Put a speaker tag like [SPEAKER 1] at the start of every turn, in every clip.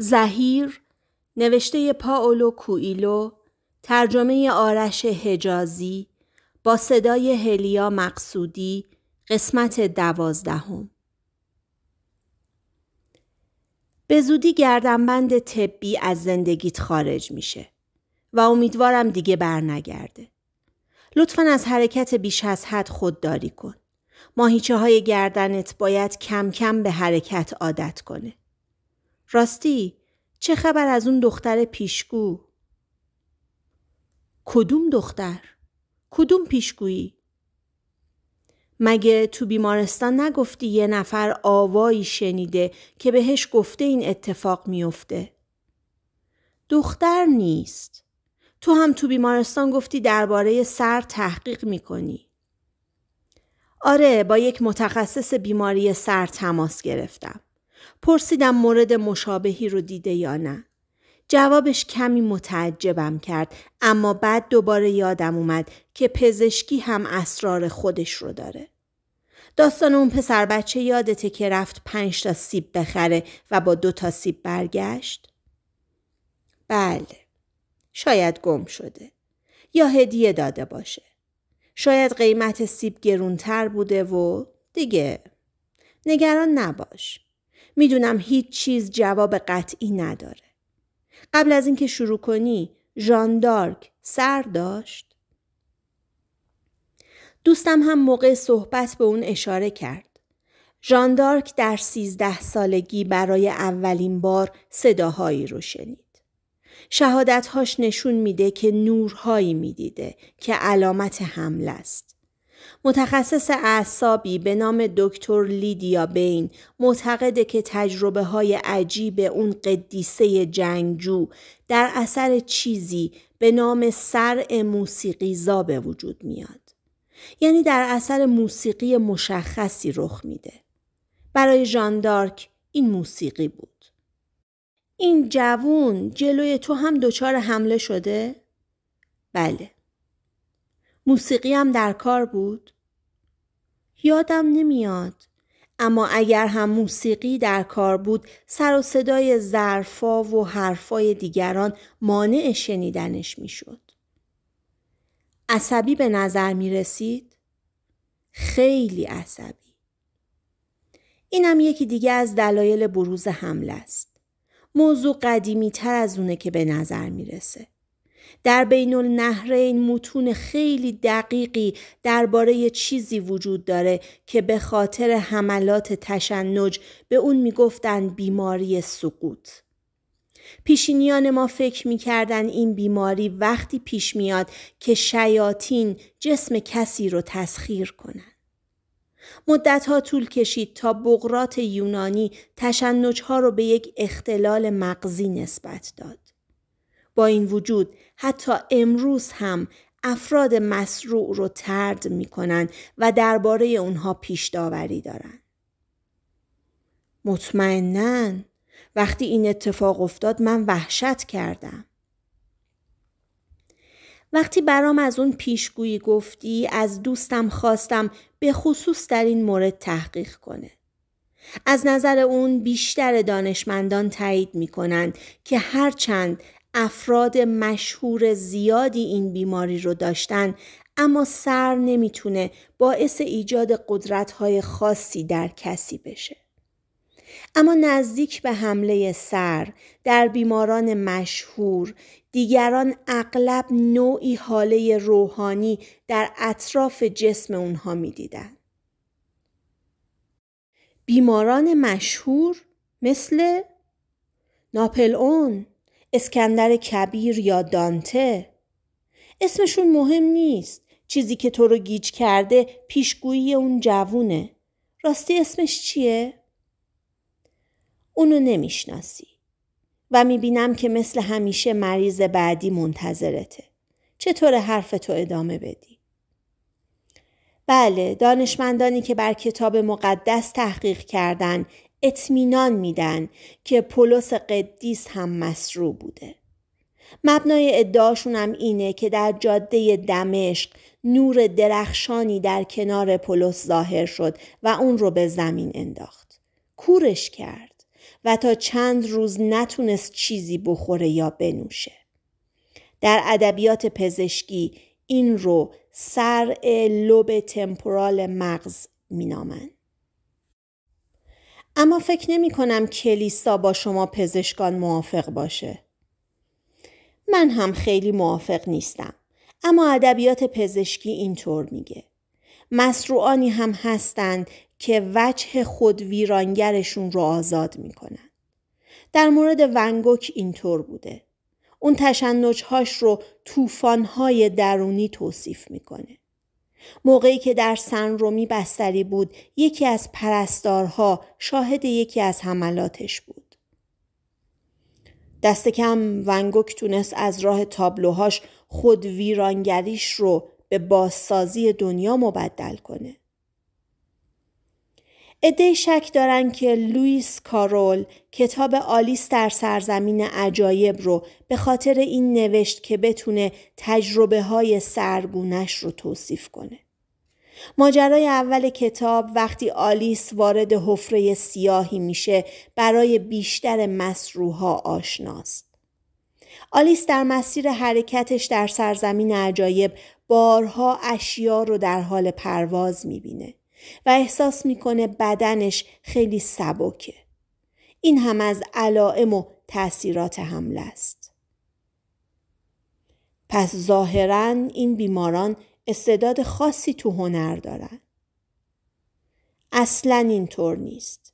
[SPEAKER 1] زهیر نوشته پاولو کویلو ترجمه آرش حجازی با صدای هلیا مقصودی قسمت دوازدهم به زودی گردنبند طبی از زندگیت خارج میشه و امیدوارم دیگه برنگرده. لطفا از حرکت بیش از حد خودداری کن. ماهیچه های گردنت باید کم کم به حرکت عادت کنه. راستی چه خبر از اون دختر پیشگو؟ کدوم دختر؟ کدوم پیشگویی؟ مگه تو بیمارستان نگفتی یه نفر آوایی شنیده که بهش گفته این اتفاق میافته؟ دختر نیست. تو هم تو بیمارستان گفتی درباره سر تحقیق میکنی. آره با یک متخصص بیماری سر تماس گرفتم. پرسیدم مورد مشابهی رو دیده یا نه. جوابش کمی متعجبم کرد اما بعد دوباره یادم اومد که پزشکی هم اسرار خودش رو داره. داستان اون پسر بچه یادته که رفت پنج تا سیب بخره و با دو تا سیب برگشت؟ بله. شاید گم شده. یا هدیه داده باشه. شاید قیمت سیب گرونتر بوده و دیگه نگران نباش. میدونم هیچ چیز جواب قطعی نداره. قبل از اینکه شروع کنی ژان دارک سر داشت. دوستم هم موقع صحبت به اون اشاره کرد. ژان دارک در سیزده سالگی برای اولین بار صداهایی رو شنید. هاش نشون میده که نورهایی میدیده که علامت حمله است. متخصص اعصابی به نام دکتر لیدیا بین معتقده که تجربه های عجیب اون قدیسه جنگجو در اثر چیزی به نام سرع موسیقی به وجود میاد. یعنی در اثر موسیقی مشخصی رخ میده. برای دارک این موسیقی بود. این جوون جلوی تو هم دچار حمله شده؟ بله. موسیقی هم در کار بود؟ یادم نمیاد. اما اگر هم موسیقی در کار بود سر و صدای ظرفا و حرفای دیگران مانع شنیدنش میشد. عصبی به نظر می رسید؟ خیلی عصبی. اینم یکی دیگه از دلایل بروز حمله است. موضوع قدیمی تر از اونه که به نظر میرسه. در بین النهرین متون خیلی دقیقی درباره چیزی وجود داره که به خاطر حملات تشنج به اون میگفتند بیماری سقوط. پیشینیان ما فکر میکردن این بیماری وقتی پیش میاد که شیاطین جسم کسی رو تسخیر کنند. مدتها طول کشید تا بغرات یونانی تشنجها رو به یک اختلال مغزی نسبت داد. با این وجود حتی امروز هم افراد مسروع رو ترد می کنن و درباره اونها پیش داوری دارن. مطمئنا وقتی این اتفاق افتاد من وحشت کردم. وقتی برام از اون پیشگویی گفتی از دوستم خواستم به خصوص در این مورد تحقیق کنه. از نظر اون بیشتر دانشمندان تایید می کنند که هرچند افراد مشهور زیادی این بیماری رو داشتن اما سر نمیتونه باعث ایجاد های خاصی در کسی بشه. اما نزدیک به حمله سر در بیماران مشهور دیگران اغلب نوعی حاله روحانی در اطراف جسم اونها میدیدن. بیماران مشهور مثل اون اسکندر کبیر یا دانته اسمشون مهم نیست چیزی که تو رو گیج کرده پیشگویی اون جوونه راستی اسمش چیه؟ اونو نمیشناسی و میبینم که مثل همیشه مریض بعدی منتظرته چطور حرف تو ادامه بدی؟ بله دانشمندانی که بر کتاب مقدس تحقیق کردند اطمینان میدن که پولس قدیس هم مسرو بوده. مبنای ادعاشون هم اینه که در جاده دمشق نور درخشانی در کنار پولس ظاهر شد و اون رو به زمین انداخت. کورش کرد و تا چند روز نتونست چیزی بخوره یا بنوشه. در ادبیات پزشکی این رو سرع لوب تمپورال مغز مینامند. اما فکر نمی کنم کلیسا با شما پزشکان موافق باشه. من هم خیلی موافق نیستم. اما ادبیات پزشکی اینطور میگه. مسروعانی هم هستند که وجه خود ویرانگرشون رو آزاد میکنن. در مورد ونگوک اینطور بوده. اون تشنجهاش رو توفانهای درونی توصیف میکنه. موقعی که در سن رومی بستری بود یکی از پرستارها شاهد یکی از حملاتش بود. دست کم ونگوک تونست از راه تابلوهاش خود ویرانگریش رو به بازسازی دنیا مبدل کنه. اده شک دارند که لوئیس کارول کتاب آلیس در سرزمین عجایب رو به خاطر این نوشت که بتونه تجربه های سرگونش رو توصیف کنه. ماجرای اول کتاب وقتی آلیس وارد حفره سیاهی میشه برای بیشتر مسروها آشناست. آلیس در مسیر حرکتش در سرزمین عجایب بارها اشیا رو در حال پرواز میبینه. و احساس میکنه بدنش خیلی سبکه. این هم از علائم و تاثیرات حمله است. پس ظاهرا این بیماران استعداد خاصی تو هنر دارن. اصلا اینطور نیست.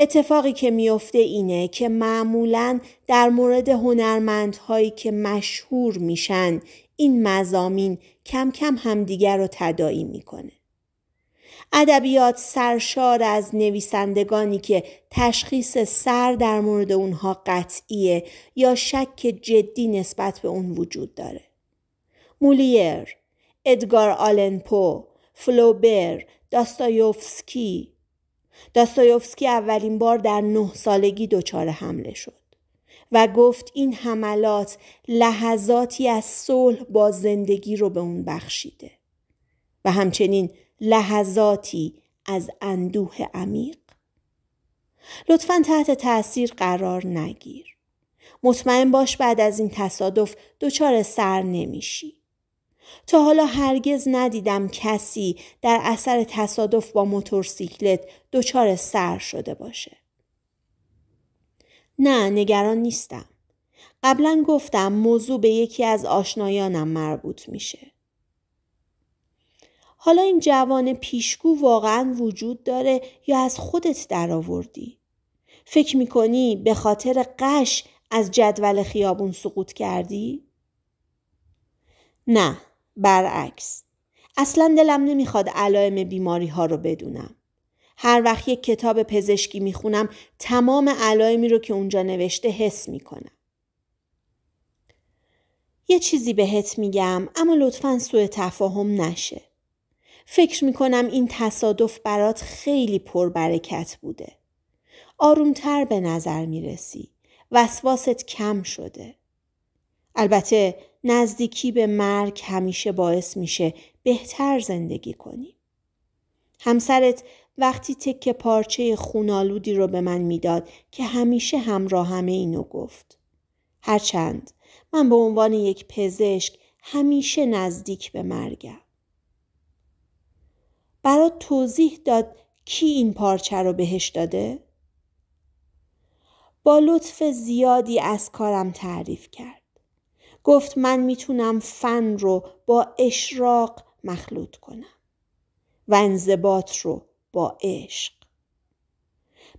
[SPEAKER 1] اتفاقی که میفته اینه که معمولا در مورد هنرمندهایی که مشهور میشن این مزامین کم کم همدیگر رو تدایی میکنه. ادبیات سرشار از نویسندگانی که تشخیص سر در مورد اونها قطعیه یا شک جدی نسبت به اون وجود داره. مولیر، ادگار آلنپو، فلوبر، داستایوفسکی داستایوفسکی اولین بار در نه سالگی دچار حمله شد و گفت این حملات لحظاتی از صلح با زندگی رو به اون بخشیده و همچنین لحظاتی از اندوه عمیق لطفا تحت تاثیر قرار نگیر مطمئن باش بعد از این تصادف دچار سر نمیشی تا حالا هرگز ندیدم کسی در اثر تصادف با موتورسیکلت دچار سر شده باشه نه نگران نیستم قبلا گفتم موضوع به یکی از آشنایانم مربوط میشه حالا این جوان پیشگو واقعا وجود داره یا از خودت درآوردی؟ فکر میکنی به خاطر قش از جدول خیابون سقوط کردی؟ نه برعکس اصلا دلم نمیخواد علائم بیماری ها رو بدونم. هر وقت یک کتاب پزشکی میخونم تمام علائمی رو که اونجا نوشته حس میکنم. یه چیزی بهت میگم اما لطفا سوء تفاهم نشه. فکر می کنم این تصادف برات خیلی پربرکت بوده. آرومتر به نظر می رسی. وسواست کم شده. البته نزدیکی به مرگ همیشه باعث میشه بهتر زندگی کنی. همسرت وقتی تکه پارچه خونالودی رو به من میداد که همیشه همراه همه اینو گفت. هرچند من به عنوان یک پزشک همیشه نزدیک به مرگم. برات توضیح داد کی این پارچه رو بهش داده؟ با لطف زیادی از کارم تعریف کرد. گفت من میتونم فن رو با اشراق مخلوط کنم و انضباط رو با عشق.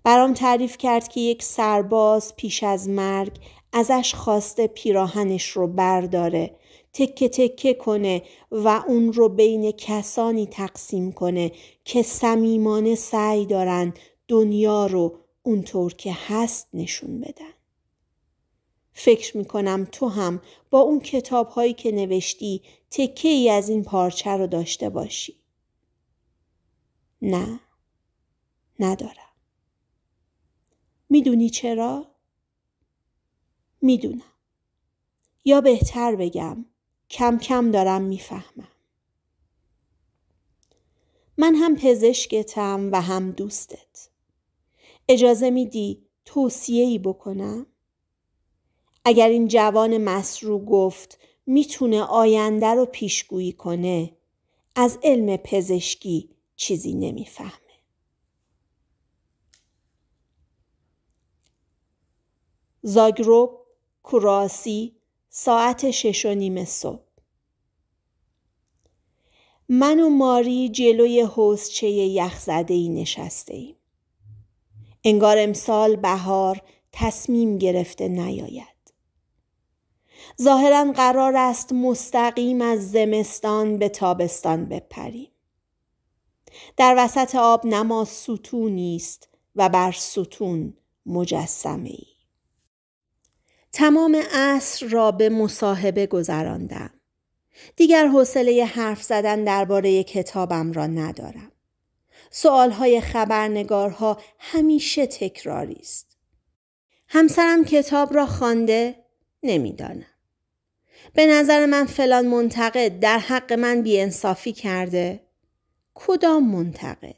[SPEAKER 1] برام تعریف کرد که یک سرباز پیش از مرگ ازش خواسته پیراهنش رو برداره تکه تکه کنه و اون رو بین کسانی تقسیم کنه که صمیمانه سعی دارن دنیا رو اونطور که هست نشون بدن. فکر میکنم تو هم با اون کتاب هایی که نوشتی تکه ای از این پارچه رو داشته باشی. نه ندارم. میدونی چرا؟ میدونم. یا بهتر بگم کم کم دارم میفهمم. من هم پزشکتم و هم دوستت. اجازه میدی توصیه ای بکنم؟ اگر این جوان مسرو گفت میتونه آینده رو پیشگویی کنه از علم پزشکی چیزی نمیفهمه. زاگروب، کوراسی، ساعت شش و نیم صبح من و ماری جلوی حوزچه زده ای نشسته ایم. انگار امسال بهار تصمیم گرفته نیاید. ظاهرا قرار است مستقیم از زمستان به تابستان بپریم. در وسط آب نما ستونی است و بر ستون مجسمه ای. تمام عصر را به مصاحبه گذراندم. دیگر حوصله حرف زدن درباره کتابم را ندارم. سوالهای خبرنگارها همیشه تکراری است. همسرم کتاب را خوانده نمیدانم. به نظر من فلان منتقد در حق من بیانصافی کرده. کدام منتقد؟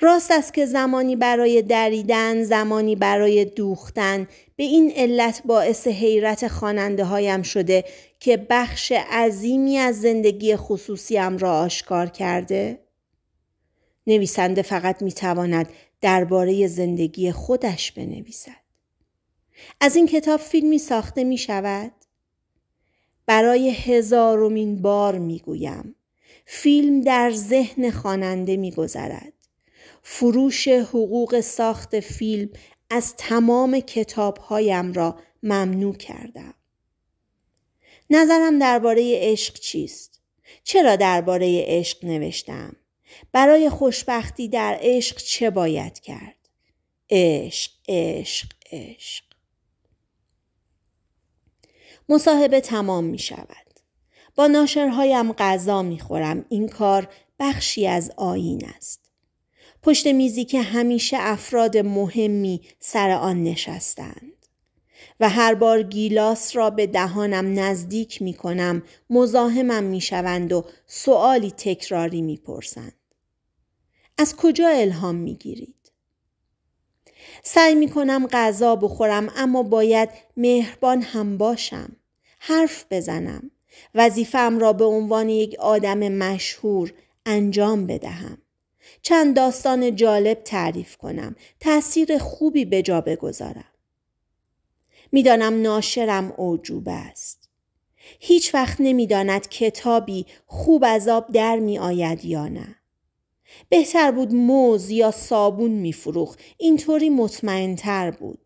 [SPEAKER 1] راست است که زمانی برای دریدن، زمانی برای دوختن به این علت باعث حیرت خاننده هایم شده که بخش عظیمی از زندگی خصوصیم را آشکار کرده؟ نویسنده فقط می تواند درباره زندگی خودش بنویسد. از این کتاب فیلمی ساخته می شود؟ برای هزارمین بار می گویم. فیلم در ذهن خواننده می گذرد. فروش حقوق ساخت فیلم از تمام کتابهایم را ممنوع کردم. نظرم درباره عشق چیست؟ چرا درباره عشق نوشتم؟ برای خوشبختی در عشق چه باید کرد؟ عشق، عشق، عشق. مصاحبه تمام می شود. با ناشرهایم غذا می خورم. این کار بخشی از آین است. پشت میزی که همیشه افراد مهمی سر آن نشستند. و هر بار گیلاس را به دهانم نزدیک می کنم مزاحمم می شوند و سوالی تکراری می پرسند. از کجا الهام می گیرید؟ سعی می کنم غذا بخورم اما باید مهربان هم باشم. حرف بزنم. وظیفم را به عنوان یک آدم مشهور انجام بدهم. چند داستان جالب تعریف کنم تاثیر خوبی به جا بگذارم میدانم ناشرم اوجوب است هیچ وقت نمیداند کتابی خوب از آب در می آید یا نه بهتر بود موز یا صابون میفروخت اینطوری مطمئنتر بود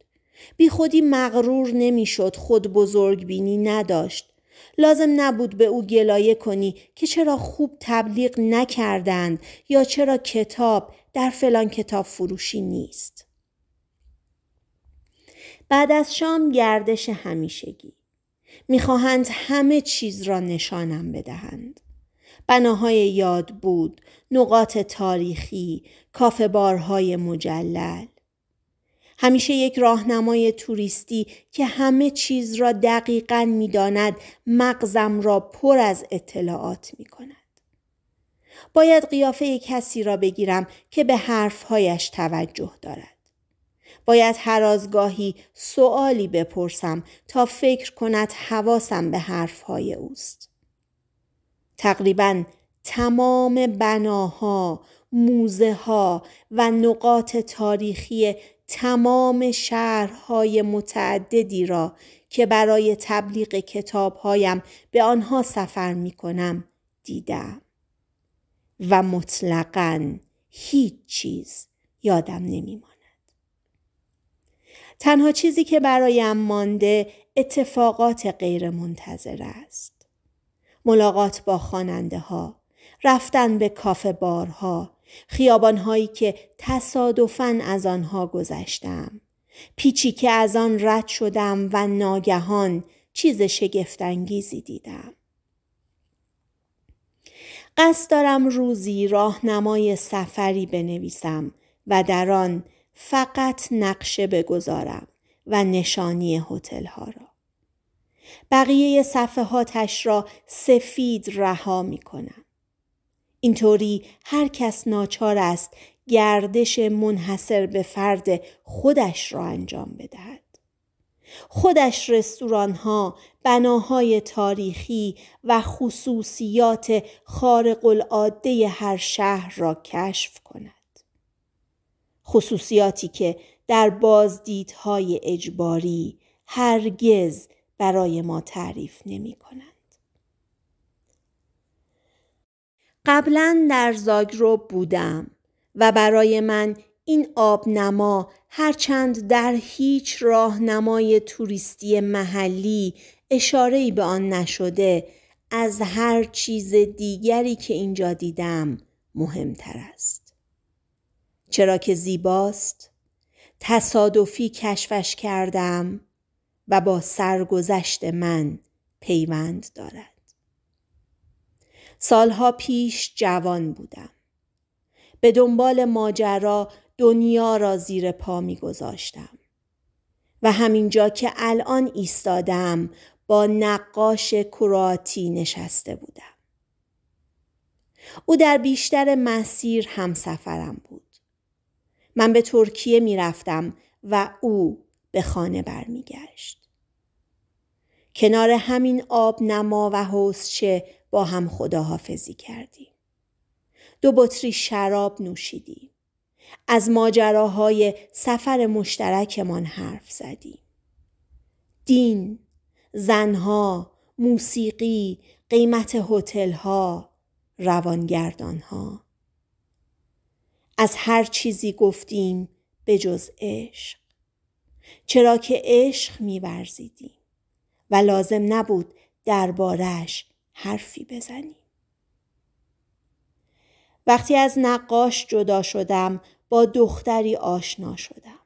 [SPEAKER 1] بی خودی مغرور نمیشد خود بزرگ بینی نداشت لازم نبود به او گلایه کنی که چرا خوب تبلیغ نکردند یا چرا کتاب در فلان کتاب فروشی نیست. بعد از شام گردش همیشگی. میخواهند همه چیز را نشانم بدهند. بناهای یاد بود، نقاط تاریخی، کافه بارهای مجلل. همیشه یک راهنمای توریستی که همه چیز را دقیقا میداند مغزم را پر از اطلاعات می کند. باید قیافه کسی را بگیرم که به حرفهایش توجه دارد. باید هر از سوالی بپرسم تا فکر کند حواسم به حرفهای اوست. تقریبا تمام بناها، موزه ها و نقاط تاریخی تمام شهرهای متعددی را که برای تبلیغ کتابهایم به آنها سفر می کنم دیدم و مطلقا هیچ چیز یادم نمی ماند. تنها چیزی که برایم مانده اتفاقات غیر منتظر است. ملاقات با خواننده ها، رفتن به کافه بارها، خیابانهایی که تصادفاً از آنها گذشتم. پیچی که از آن رد شدم و ناگهان چیز شگفتانگیزی دیدم. قصد دارم روزی راهنمای سفری بنویسم و در آن فقط نقشه بگذارم و نشانی هتل ها را. بقیه صفحاتش را سفید رها می کنم. اینطوری هر کس ناچار است گردش منحصر به فرد خودش را انجام بدهد. خودش ها بناهای تاریخی و خصوصیات خارق العاده هر شهر را کشف کند. خصوصیاتی که در بازدیدهای اجباری هرگز برای ما تعریف نمی کند. قبلا در زاگرب بودم و برای من این آبنما هرچند در هیچ راهنمای توریستی محلی اشاره‌ای به آن نشده از هر چیز دیگری که اینجا دیدم مهمتر است چرا که زیباست تصادفی کشفش کردم و با سرگذشت من پیوند دارد سالها پیش جوان بودم. به دنبال ماجرا دنیا را زیر پا می گذاشتم. و همینجا که الان ایستادم با نقاش کراتی نشسته بودم. او در بیشتر مسیر همسفرم بود. من به ترکیه می رفتم و او به خانه برمیگشت. کنار همین آب نما و حوزچه با هم خداحافظی کردیم. دو بطری شراب نوشیدیم. از ماجراهای سفر مشترکمان حرف زدیم. دین، زنها، موسیقی، قیمت هتلها، روانگردانها. از هر چیزی گفتیم به جز عشق. چرا که عشق میورزیدیم و لازم نبود دربارش حرفی بزنی. وقتی از نقاش جدا شدم با دختری آشنا شدم.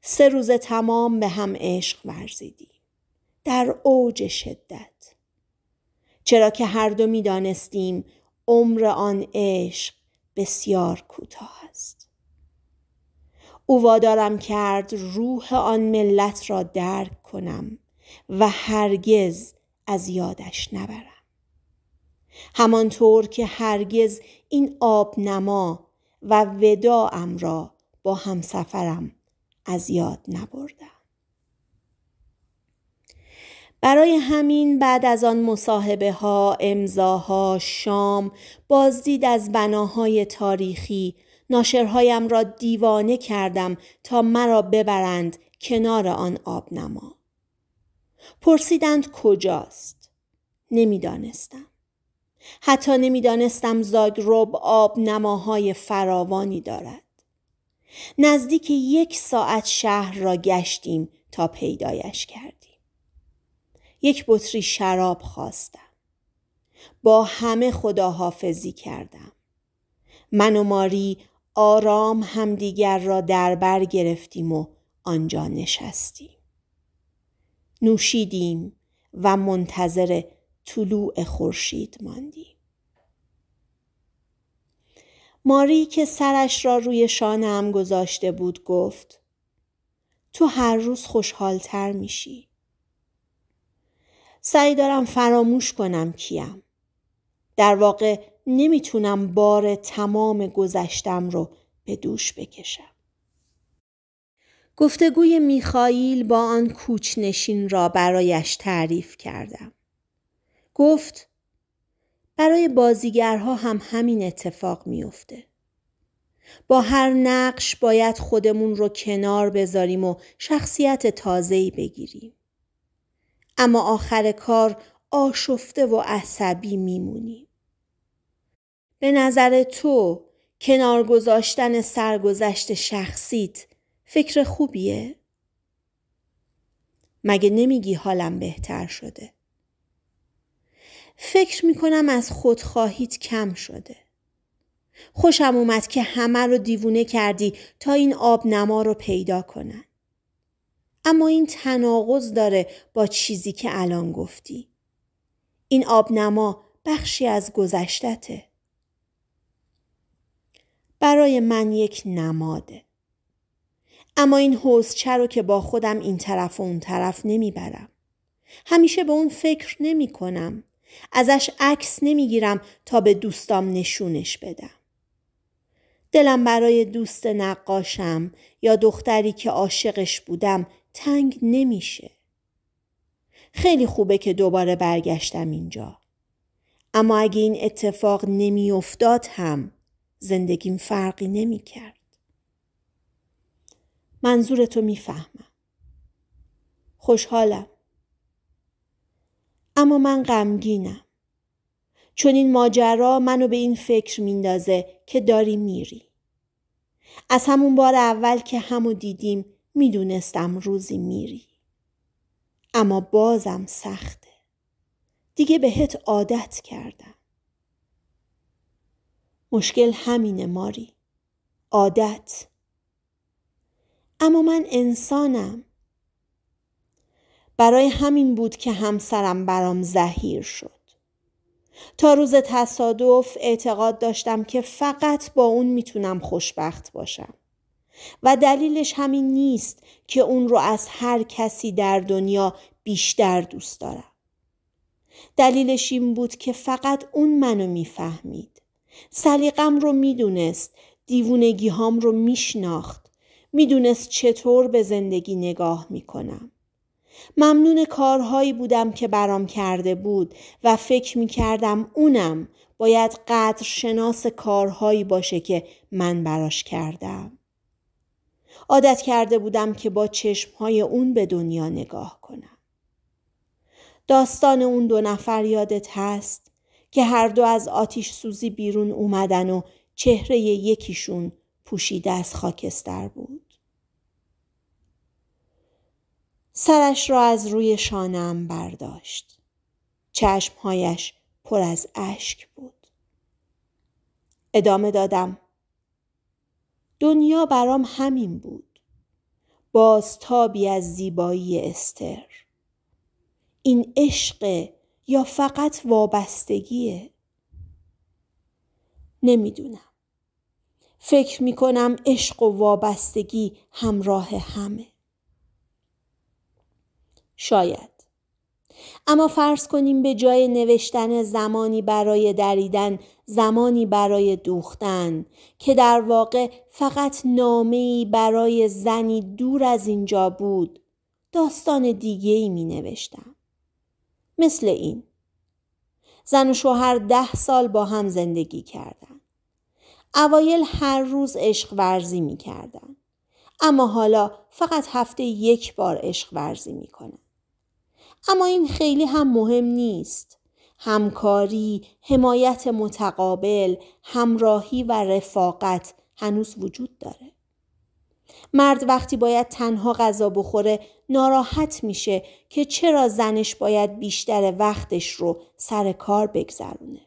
[SPEAKER 1] سه روز تمام به هم عشق ورزیدیم. در اوج شدت. چرا که هر دو می دانستیم عمر آن عشق بسیار کوتاه است. او وادارم کرد روح آن ملت را درک کنم و هرگز از یادش نبرم همانطور که هرگز این آب نما و وداعم را با همسفرم از یاد نبردم برای همین بعد از آن مصاحبه ها، امضاها، شام، بازدید از بناهای تاریخی، ناشرهایم را دیوانه کردم تا مرا ببرند کنار آن آبنما. پرسیدند کجاست نمیدانستم حتی نمیدانستم زاگرب آب نماهای فراوانی دارد نزدیک یک ساعت شهر را گشتیم تا پیدایش کردیم یک بطری شراب خواستم با همه خداحافظی کردم من و ماری آرام همدیگر را در گرفتیم و آنجا نشستیم نوشیدیم و منتظر طلوع خورشید ماندیم ماری که سرش را روی شانم گذاشته بود گفت تو هر روز خوشحالتر میشی سعی دارم فراموش کنم کیم در واقع نمیتونم بار تمام گذشتم رو به دوش بکشم گفتگوی میخائیل با آن کوچنشین را برایش تعریف کردم. گفت برای بازیگرها هم همین اتفاق میافته. با هر نقش باید خودمون رو کنار بذاریم و شخصیت تازه‌ای بگیریم. اما آخر کار آشفته و عصبی میمونیم. به نظر تو کنار گذاشتن سرگذشت شخصیت فکر خوبیه؟ مگه نمیگی حالم بهتر شده؟ فکر میکنم از خواهید کم شده. خوشم اومد که همه رو دیوونه کردی تا این آب نما رو پیدا کنن. اما این تناقض داره با چیزی که الان گفتی. این آب نما بخشی از گذشتته. برای من یک نماده. اما این حوزچه رو که با خودم این طرف و اون طرف نمیبرم. همیشه به اون فکر نمی کنم. ازش عکس نمیگیرم تا به دوستام نشونش بدم. دلم برای دوست نقاشم یا دختری که عاشقش بودم تنگ نمیشه. خیلی خوبه که دوباره برگشتم اینجا. اما اگه این اتفاق نمیافتاد هم زندگیم فرقی نمیکرد. تو میفهمم. خوشحالم. اما من غمگینم. چون این ماجرا منو به این فکر میندازه که داری میری. از همون بار اول که همو دیدیم میدونستم روزی میری. اما بازم سخته. دیگه بهت عادت کردم. مشکل همینه ماری. عادت. اما من انسانم برای همین بود که همسرم برام زهیر شد تا روز تصادف اعتقاد داشتم که فقط با اون میتونم خوشبخت باشم و دلیلش همین نیست که اون رو از هر کسی در دنیا بیشتر دوست دارم دلیلش این بود که فقط اون منو میفهمید سلیقم رو میدونست دیوونگی هام رو میشناخت میدونست چطور به زندگی نگاه میکنم. ممنون کارهایی بودم که برام کرده بود و فکر میکردم اونم باید قدر شناس کارهایی باشه که من براش کردم. عادت کرده بودم که با چشمهای اون به دنیا نگاه کنم. داستان اون دو نفر یادت هست که هر دو از آتیش سوزی بیرون اومدن و چهره یکیشون پوشیده از خاکستر بود. سرش را از روی شانم برداشت. چشمهایش پر از اشک بود. ادامه دادم. دنیا برام همین بود. بازتابی از زیبایی استر. این عشق یا فقط وابستگیه؟ نمیدونم. فکر می کنم عشق و وابستگی همراه همه. شاید. اما فرض کنیم به جای نوشتن زمانی برای دریدن زمانی برای دوختن که در واقع فقط نامه‌ای برای زنی دور از اینجا بود داستان دیگه ای می نوشتم. مثل این زن و شوهر ده سال با هم زندگی کردن. اوایل هر روز عشق ورزی می کردن. اما حالا فقط هفته یک بار عشق ورزی می اما این خیلی هم مهم نیست. همکاری، حمایت متقابل، همراهی و رفاقت هنوز وجود داره. مرد وقتی باید تنها غذا بخوره ناراحت میشه که چرا زنش باید بیشتر وقتش رو سر کار بگذرونه.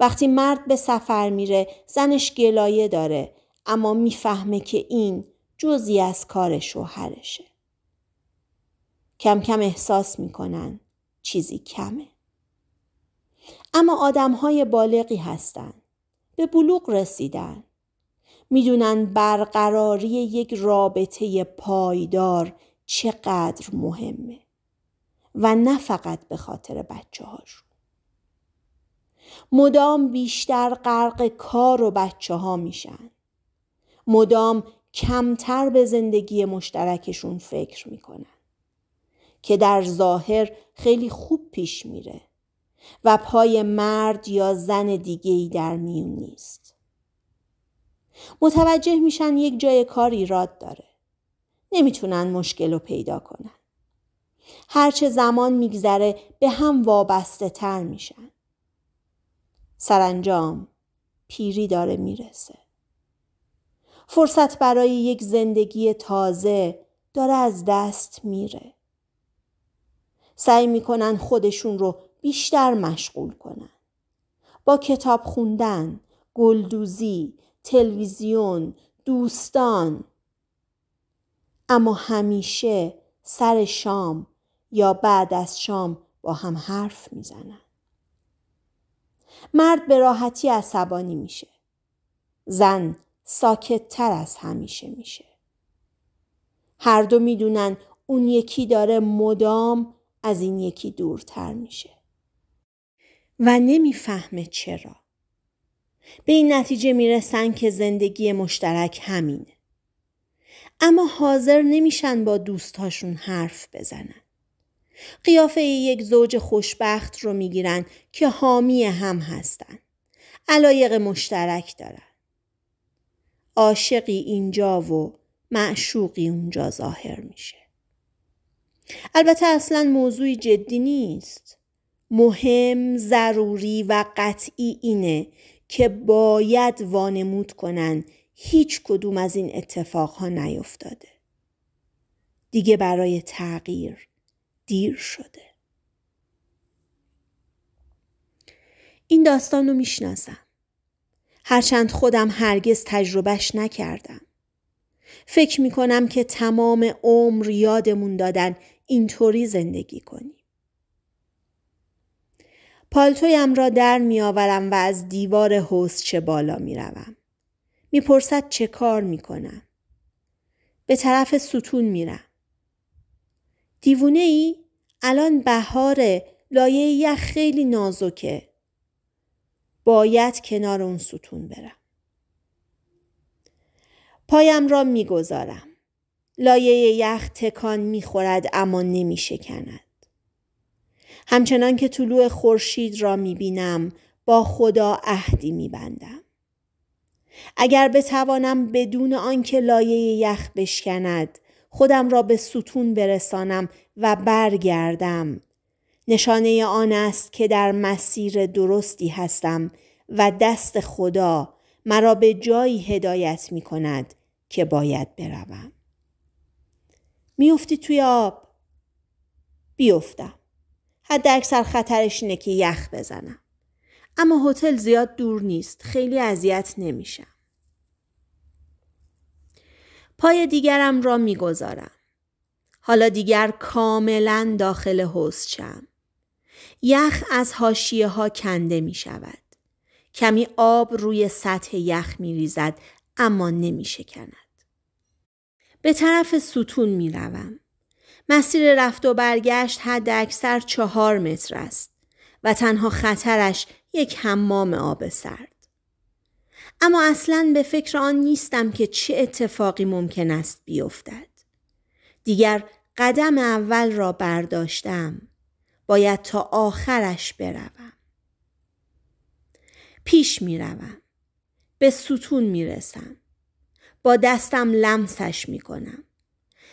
[SPEAKER 1] وقتی مرد به سفر میره زنش گلایه داره اما میفهمه که این جزی از کار شوهرشه. کم کم احساس میکنن چیزی کمه. اما آدم های بالغی هستن. به بلوغ رسیدن. میدونن برقراری یک رابطه پایدار چقدر مهمه و نه فقط به خاطر بچه هاشون. مدام بیشتر غرق کار و بچه ها میشن. مدام کمتر به زندگی مشترکشون فکر میکنن. که در ظاهر خیلی خوب پیش میره و پای مرد یا زن دیگه ای در میون نیست. متوجه میشن یک جای کار ایراد داره. نمیتونن مشکل رو پیدا کنن. هرچه زمان میگذره به هم وابسته تر میشن. سرانجام پیری داره میرسه. فرصت برای یک زندگی تازه داره از دست میره. سعی میکنن خودشون رو بیشتر مشغول کنن. با کتاب خوندن، گلدوزی، تلویزیون، دوستان. اما همیشه سر شام یا بعد از شام با هم حرف میزنن. مرد به راحتی عصبانی میشه. زن ساکت تر از همیشه میشه. هر دو میدونن اون یکی داره مدام از این یکی دورتر میشه. و نمیفهمه چرا. به این نتیجه میرسن که زندگی مشترک همینه. اما حاضر نمیشن با دوستاشون حرف بزنن. قیافه یک زوج خوشبخت رو میگیرن که حامی هم هستن. علایق مشترک دارن. عاشقی اینجا و معشوقی اونجا ظاهر میشه. البته اصلا موضوعی جدی نیست. مهم، ضروری و قطعی اینه که باید وانمود کنن هیچ کدوم از این اتفاقها نیفتاده. دیگه برای تغییر دیر شده این داستان رو میشناسم هرچند خودم هرگز تجربهش نکردم فکر میکنم که تمام عمر یادمون دادن اینطوری زندگی کنیم پالتویم را در میآورم و از دیوار چه بالا میروم میپرسد چه کار میکنم به طرف ستون میرم دیوونه ای؟ الان بهار لایه یخ خیلی نازکه. باید کنار اون ستون برم. پایم را میگذارم. لایه یخ تکان میخورد اما نمیشکند. همچنان که طلوع خورشید را میبینم با خدا عهدی میبندم. اگر بتوانم بدون آنکه لایه یخ بشکند خودم را به ستون برسانم و برگردم. نشانه آن است که در مسیر درستی هستم و دست خدا مرا به جایی هدایت می کند که باید بروم. میافتی توی آب. بیفتم. حد اکثر خطرش اینه که یخ بزنم. اما هتل زیاد دور نیست. خیلی اذیت نمیشم. پای دیگرم را میگذارم. حالا دیگر کاملا داخل حوز یخ از هاشیه ها کنده می شود. کمی آب روی سطح یخ می ریزد اما نمی شکند. به طرف ستون می روم. مسیر رفت و برگشت حد اکثر چهار متر است و تنها خطرش یک حمام آب سرد. اما اصلا به فکر آن نیستم که چه اتفاقی ممکن است بیفتد. دیگر قدم اول را برداشتم. باید تا آخرش بروم. پیش می روم. به ستون می رسم. با دستم لمسش می کنم.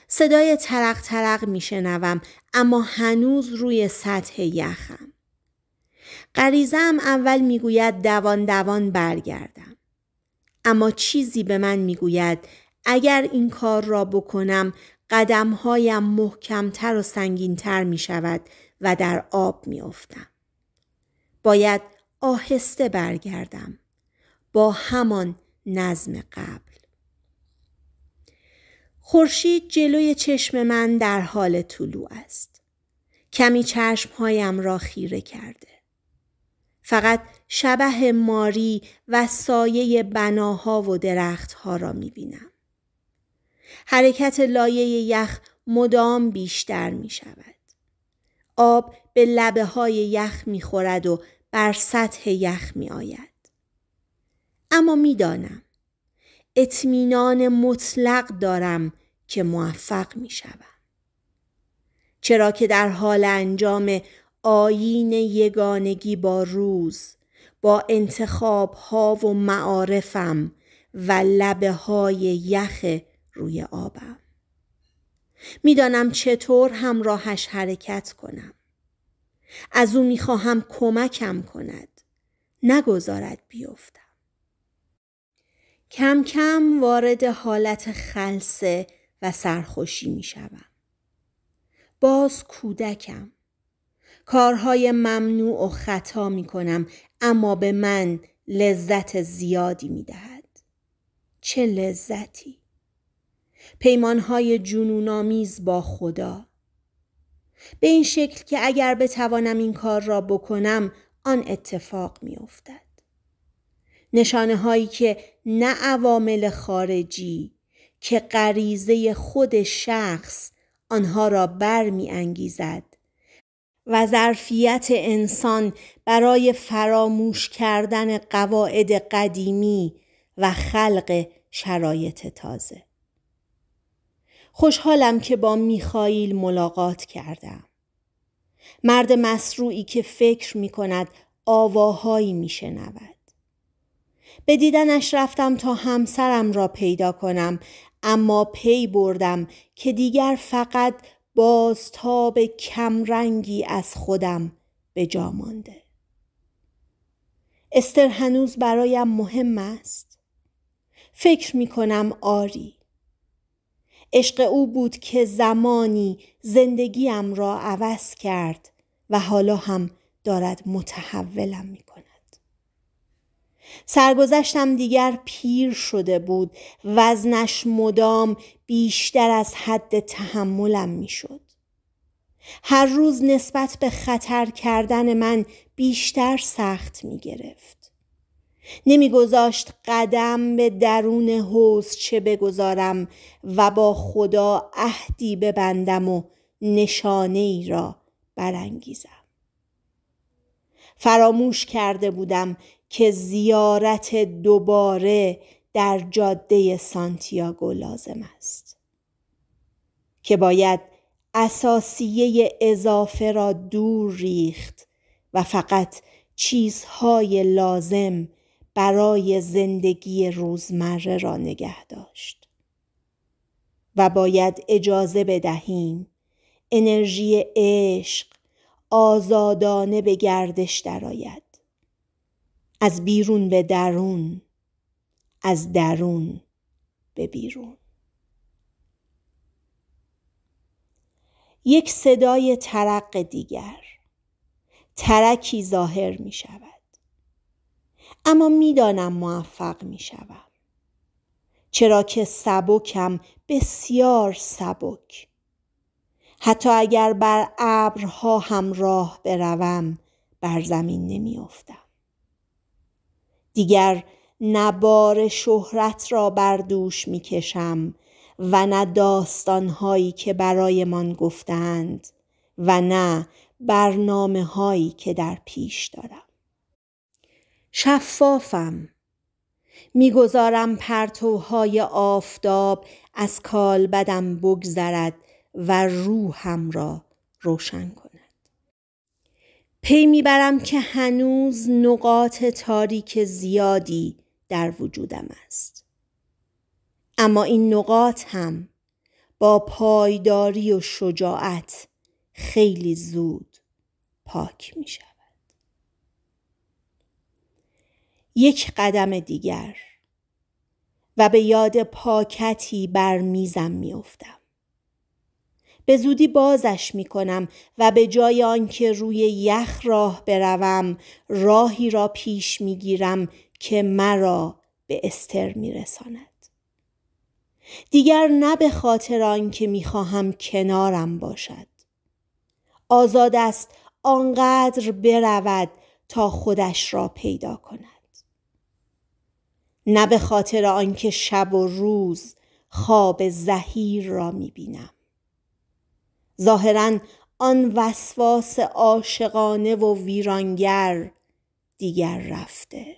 [SPEAKER 1] صدای ترق ترق می شنوم اما هنوز روی سطح یخم. قریزم اول میگوید دوان دوان برگردم. اما چیزی به من میگوید اگر این کار را بکنم قدمهایم محکمتر و سنگینتر می شود و در آب می افتم. باید آهسته برگردم با همان نظم قبل. خورشید جلوی چشم من در حال طلوع است. کمی چشمهایم را خیره کرده. فقط شبه ماری و سایه بناها و درختها را می بینم. حرکت لایه یخ مدام بیشتر می شود. آب به لبه های یخ می خورد و بر سطح یخ می آید. اما می دانم. اطمینان مطلق دارم که موفق می شود. چرا که در حال انجام آین یگانگی با روز با انتخاب ها و معارفم و لبه های یخ روی آبم. میدانم چطور همراهش حرکت کنم. از او میخواهم کمکم کند. نگذارد بیفتم. کم کم وارد حالت خلصه و سرخوشی میشوم. باز کودکم. کارهای ممنوع و خطا می کنم اما به من لذت زیادی می دهد. چه لذتی؟ پیمانهای جنونامیز با خدا به این شکل که اگر بتوانم این کار را بکنم آن اتفاق می افتد. نشانه هایی که نه عوامل خارجی که غریزه خود شخص آنها را بر می انگیزد و ظرفیت انسان برای فراموش کردن قواعد قدیمی و خلق شرایط تازه. خوشحالم که با میخائیل ملاقات کردم. مرد مسروعی که فکر می کند آواهایی می شنود. به دیدنش رفتم تا همسرم را پیدا کنم اما پی بردم که دیگر فقط بازتاب کمرنگی از خودم به جا مانده استر هنوز برایم مهم است فکر می کنم آری عشق او بود که زمانی زندگیم را عوض کرد و حالا هم دارد متحولم می کند. سرگذشتم دیگر پیر شده بود وزنش مدام بیشتر از حد تحملم میشد هر روز نسبت به خطر کردن من بیشتر سخت می گرفت. نمیگذاشت قدم به درون حوز چه بگذارم و با خدا عهدی ببندم و نشانه ای را برانگیزم. فراموش کرده بودم که زیارت دوباره در جاده سانتیاگو لازم است که باید اساسیه اضافه را دور ریخت و فقط چیزهای لازم برای زندگی روزمره را نگه داشت و باید اجازه بدهیم انرژی عشق آزادانه به گردش درآید از بیرون به درون از درون به بیرون یک صدای ترق دیگر ترکی ظاهر می شود اما میدانم موفق می شود. چرا که سبکم بسیار سبک حتی اگر بر ابرها راه بروم بر زمین نمیافتم دیگر نه بار شهرت را بر دوش می کشم و نه داستانهایی که برایمان گفتند و نه برنامه هایی که در پیش دارم شفافم میگذارم پرتوهای آفتاب از کالبدم بگذرد و روحم را روشن کنم پی میبرم که هنوز نقاط تاریک زیادی در وجودم است. اما این نقاط هم با پایداری و شجاعت خیلی زود پاک می شود. یک قدم دیگر و به یاد پاکتی بر میزم میافتم. به زودی بازش می کنم و به جای آنکه روی یخ راه بروم راهی را پیش می گیرم که مرا به استر می رساند. دیگر نه به خاطر آنکه میخواهم کنارم باشد آزاد است آنقدر برود تا خودش را پیدا کند نه به خاطر آنکه شب و روز خواب زهیر را می بینم. ظاهرا آن وسواس عاشقانه و ویرانگر دیگر رفته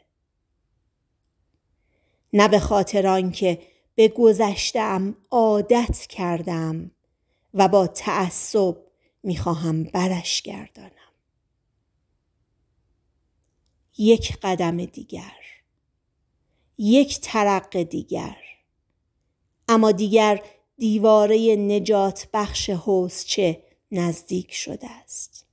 [SPEAKER 1] نه به خاطر آنکه به گذشتم عادت کردم و با تعصب میخواهم برش گردانم یک قدم دیگر یک ترق دیگر اما دیگر دیواره نجات بخش حوزچه نزدیک شده است.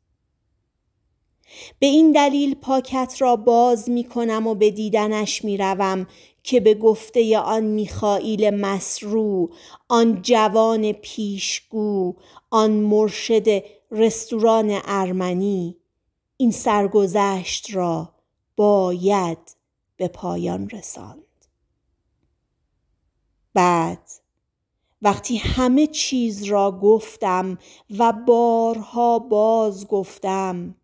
[SPEAKER 1] به این دلیل پاکت را باز می کنم و به دیدنش می روم که به گفته آن میخائیل مسرو، آن جوان پیشگو، آن مرشد رستوران ارمنی، این سرگذشت را باید به پایان رساند. بعد وقتی همه چیز را گفتم و بارها باز گفتم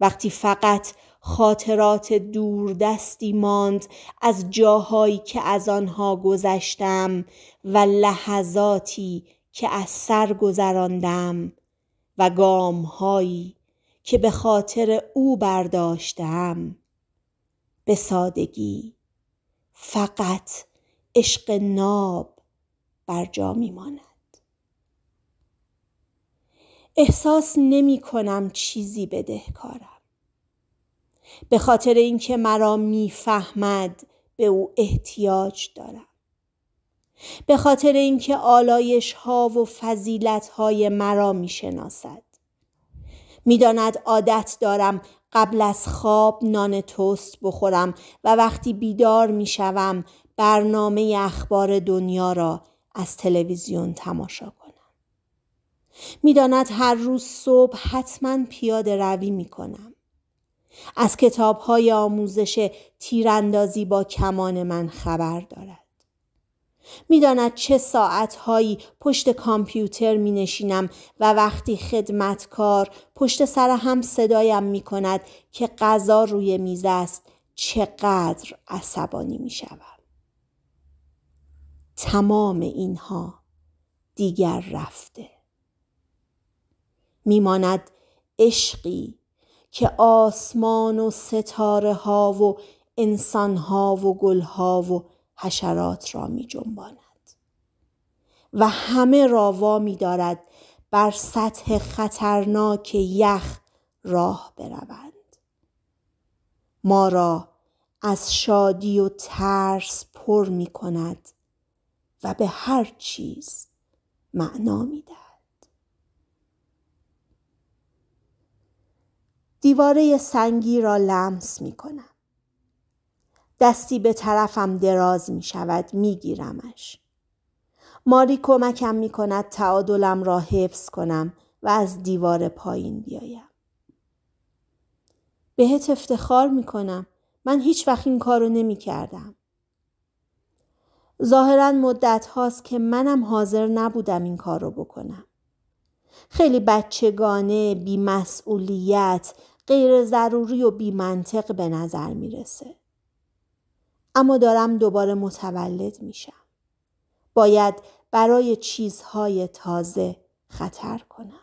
[SPEAKER 1] وقتی فقط خاطرات دوردستی ماند از جاهایی که از آنها گذشتم و لحظاتی که از سر گذراندم و گامهایی که به خاطر او برداشتم به سادگی فقط عشق ناب بر جا می ماند. احساس نمی کنم چیزی بدهکارم. به خاطر اینکه مرا میفهمد به او احتیاج دارم. به خاطر اینکه آلایش ها و فضیلت های مرا میشناسد. میداند عادت دارم قبل از خواب نان توست بخورم و وقتی بیدار شوم برنامه اخبار دنیا را از تلویزیون تماشا کنم. میداند هر روز صبح حتما پیاده روی می کنم. از کتاب های آموزش تیراندازی با کمان من خبر دارد. میداند چه ساعتهایی پشت کامپیوتر می نشینم و وقتی خدمتکار پشت سر هم صدایم می کند که غذا روی میز است چقدر عصبانی می شود. تمام اینها دیگر رفته میماند عشقی که آسمان و ستاره ها و انسان ها و گل ها و حشرات را می جنباند و همه را می دارد بر سطح خطرناک یخ راه بروند ما را از شادی و ترس پر می کند و به هر چیز معنا میدهد دیواره سنگی را لمس می کنم. دستی به طرفم دراز می شود می گیرمش. ماری کمکم می کند تعادلم را حفظ کنم و از دیوار پایین بیایم. بهت افتخار می کنم. من هیچ وقت این کارو نمی کردم. ظاهرا مدت هاست که منم حاضر نبودم این کار رو بکنم. خیلی بچگانه، بیمسئولیت، غیر ضروری و بیمنطق به نظر میرسه. اما دارم دوباره متولد میشم. باید برای چیزهای تازه خطر کنم.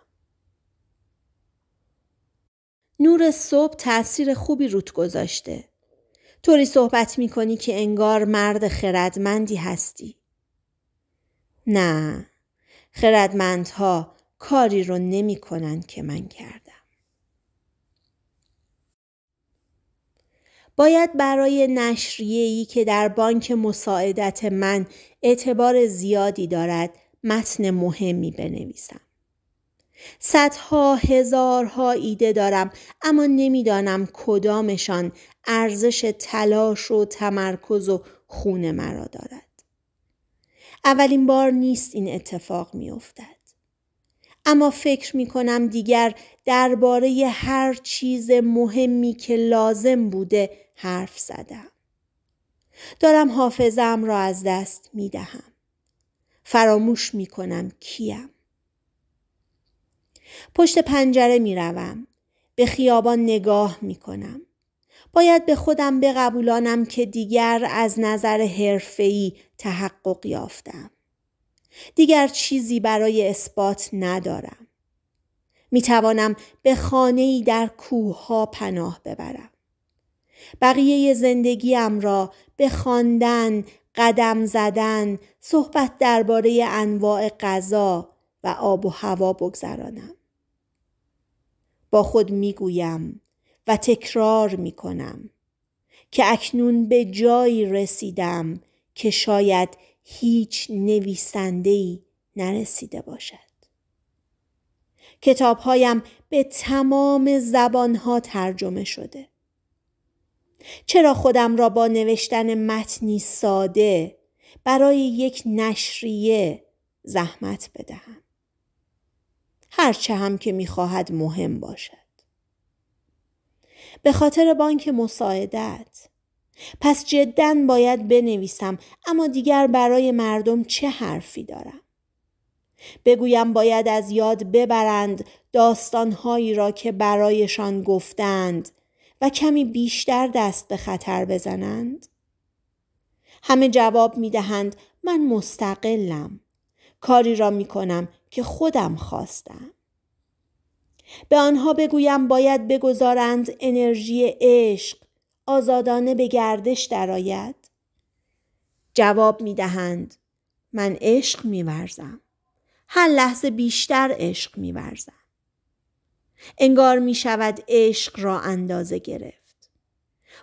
[SPEAKER 1] نور صبح تأثیر خوبی روت گذاشته. طوری صحبت می کنی که انگار مرد خردمندی هستی. نه خردمندها کاری رو نمی کنن که من کردم. باید برای نشریه‌ای که در بانک مساعدت من اعتبار زیادی دارد متن مهمی بنویسم. صدها هزارها ایده دارم اما نمیدانم کدامشان ارزش تلاش و تمرکز و خون مرا دارد اولین بار نیست این اتفاق افتد اما فکر می کنم دیگر درباره هر چیز مهمی که لازم بوده حرف زدم. دارم حافظم را از دست می دهم. فراموش می کنم کیم. پشت پنجره می روم. به خیابان نگاه می کنم. باید به خودم بقبولانم که دیگر از نظر حرفه‌ای تحقق یافتم. دیگر چیزی برای اثبات ندارم. می توانم به ای در کوه ها پناه ببرم. بقیه زندگیم را به خواندن، قدم زدن، صحبت درباره انواع غذا و آب و هوا بگذرانم. با خود میگویم و تکرار می کنم که اکنون به جایی رسیدم که شاید هیچ نویسندهی نرسیده باشد. کتابهایم به تمام زبانها ترجمه شده. چرا خودم را با نوشتن متنی ساده برای یک نشریه زحمت بدهم؟ هرچه هم که میخواهد مهم باشد. به خاطر بانک مساعدت پس جدا باید بنویسم اما دیگر برای مردم چه حرفی دارم بگویم باید از یاد ببرند داستانهایی را که برایشان گفتند و کمی بیشتر دست به خطر بزنند همه جواب می دهند من مستقلم کاری را می کنم که خودم خواستم به آنها بگویم باید بگذارند انرژی عشق آزادانه به گردش درآید جواب می دهند من عشق می ورزم. هر لحظه بیشتر عشق می ورزم. انگار می شود عشق را اندازه گرفت.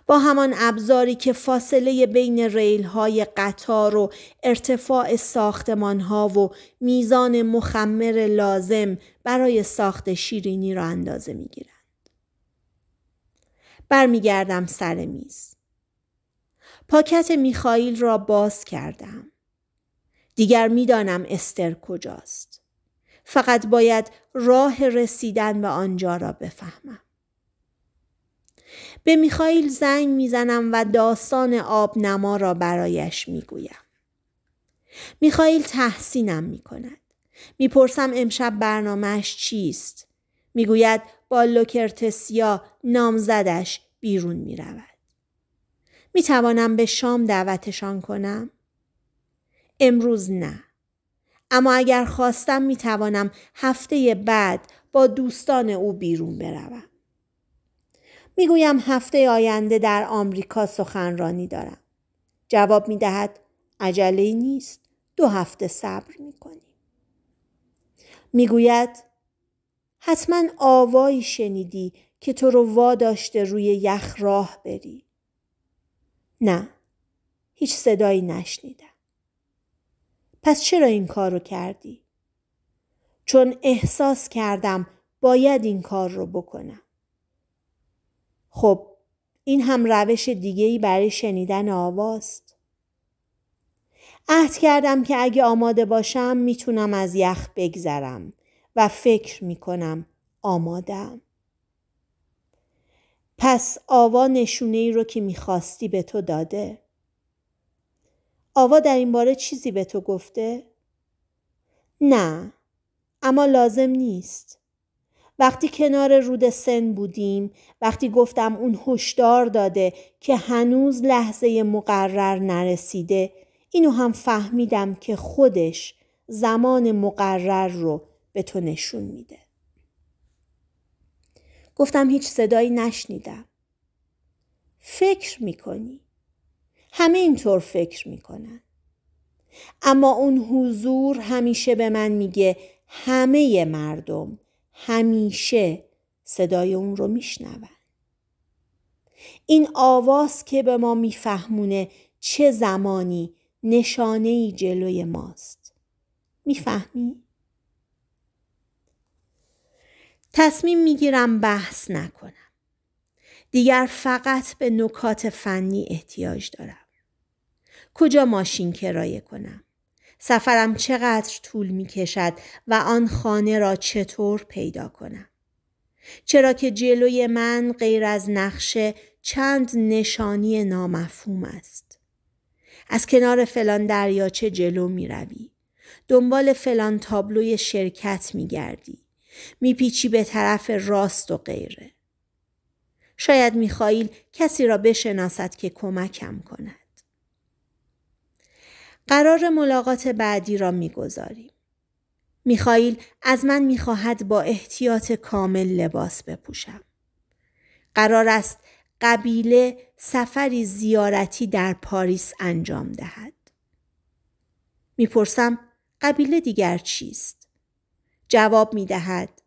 [SPEAKER 1] با همان ابزاری که فاصله بین ریل های قطار و ارتفاع ساختمان ها و میزان مخمر لازم برای ساخت شیرینی را اندازه می گیرند. برمیگردم سر میز. پاکت میخائیل را باز کردم. دیگر میدانم استر کجاست. فقط باید راه رسیدن به آنجا را بفهمم. به میخائیل زنگ میزنم و داستان آب نما را برایش میگویم. میخائیل تحسینم میکند. میپرسم امشب برنامهش چیست؟ میگوید با لوکرتسیا نامزدش بیرون میرود. میتوانم به شام دعوتشان کنم؟ امروز نه. اما اگر خواستم میتوانم هفته بعد با دوستان او بیرون بروم. میگویم هفته آینده در آمریکا سخنرانی دارم جواب میدهد عجله نیست دو هفته صبر میکنی. میگوید حتما آوایی شنیدی که تو رو واداشته روی یخ راه بری نه هیچ صدایی نشنیدم پس چرا این کار رو کردی چون احساس کردم باید این کار رو بکنم خب این هم روش دیگه ای برای شنیدن آواست. عهد کردم که اگه آماده باشم میتونم از یخ بگذرم و فکر میکنم آمادم. پس آوا نشونه ای رو که میخواستی به تو داده. آوا در این باره چیزی به تو گفته؟ نه، اما لازم نیست. وقتی کنار رود سن بودیم وقتی گفتم اون هشدار داده که هنوز لحظه مقرر نرسیده اینو هم فهمیدم که خودش زمان مقرر رو به تو نشون میده گفتم هیچ صدایی نشنیدم فکر میکنی همه اینطور فکر میکنن اما اون حضور همیشه به من میگه همه مردم همیشه صدای اون رو میشنون این آواز که به ما میفهمونه چه زمانی نشانه ای جلوی ماست میفهمی؟ تصمیم میگیرم بحث نکنم دیگر فقط به نکات فنی احتیاج دارم کجا ماشین کرایه کنم سفرم چقدر طول می کشد و آن خانه را چطور پیدا کنم. چرا که جلوی من غیر از نقشه چند نشانی نامفهوم است. از کنار فلان دریاچه جلو می روی. دنبال فلان تابلوی شرکت می گردی. می پیچی به طرف راست و غیره. شاید میخائیل کسی را بشناسد که کمکم کند. قرار ملاقات بعدی را میگذاریم. میخائیل از من میخواهد با احتیاط کامل لباس بپوشم. قرار است قبیله سفری زیارتی در پاریس انجام دهد. میپرسم قبیله دیگر چیست؟ جواب میدهد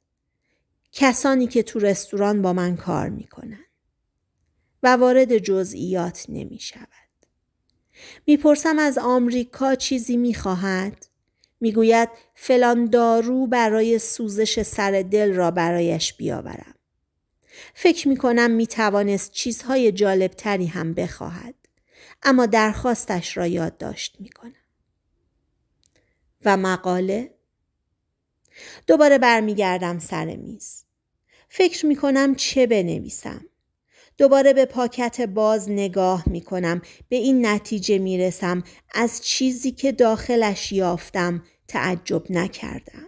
[SPEAKER 1] کسانی که تو رستوران با من کار میکنند و وارد جزئیات نمی میپرسم از آمریکا چیزی میخواهد میگوید فلان دارو برای سوزش سر دل را برایش بیاورم فکر میکنم میتوانست چیزهای جالب تری هم بخواهد اما درخواستش را یادداشت می و مقاله دوباره برمیگردم سر میز فکر میکنم چه بنویسم دوباره به پاکت باز نگاه می کنم. به این نتیجه می رسم. از چیزی که داخلش یافتم تعجب نکردم.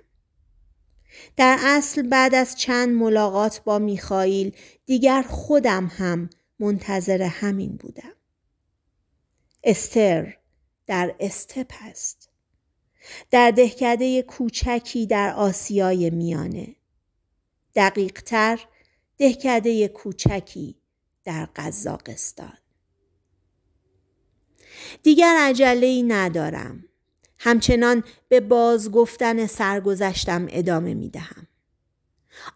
[SPEAKER 1] در اصل بعد از چند ملاقات با میخائیل دیگر خودم هم منتظر همین بودم. استر در استپ است. در دهکده کوچکی در آسیای میانه. دقیقتر دهکده کوچکی در قزاقستان دیگر عجله ای ندارم همچنان به باز گفتن سرگذشتم ادامه می دهم.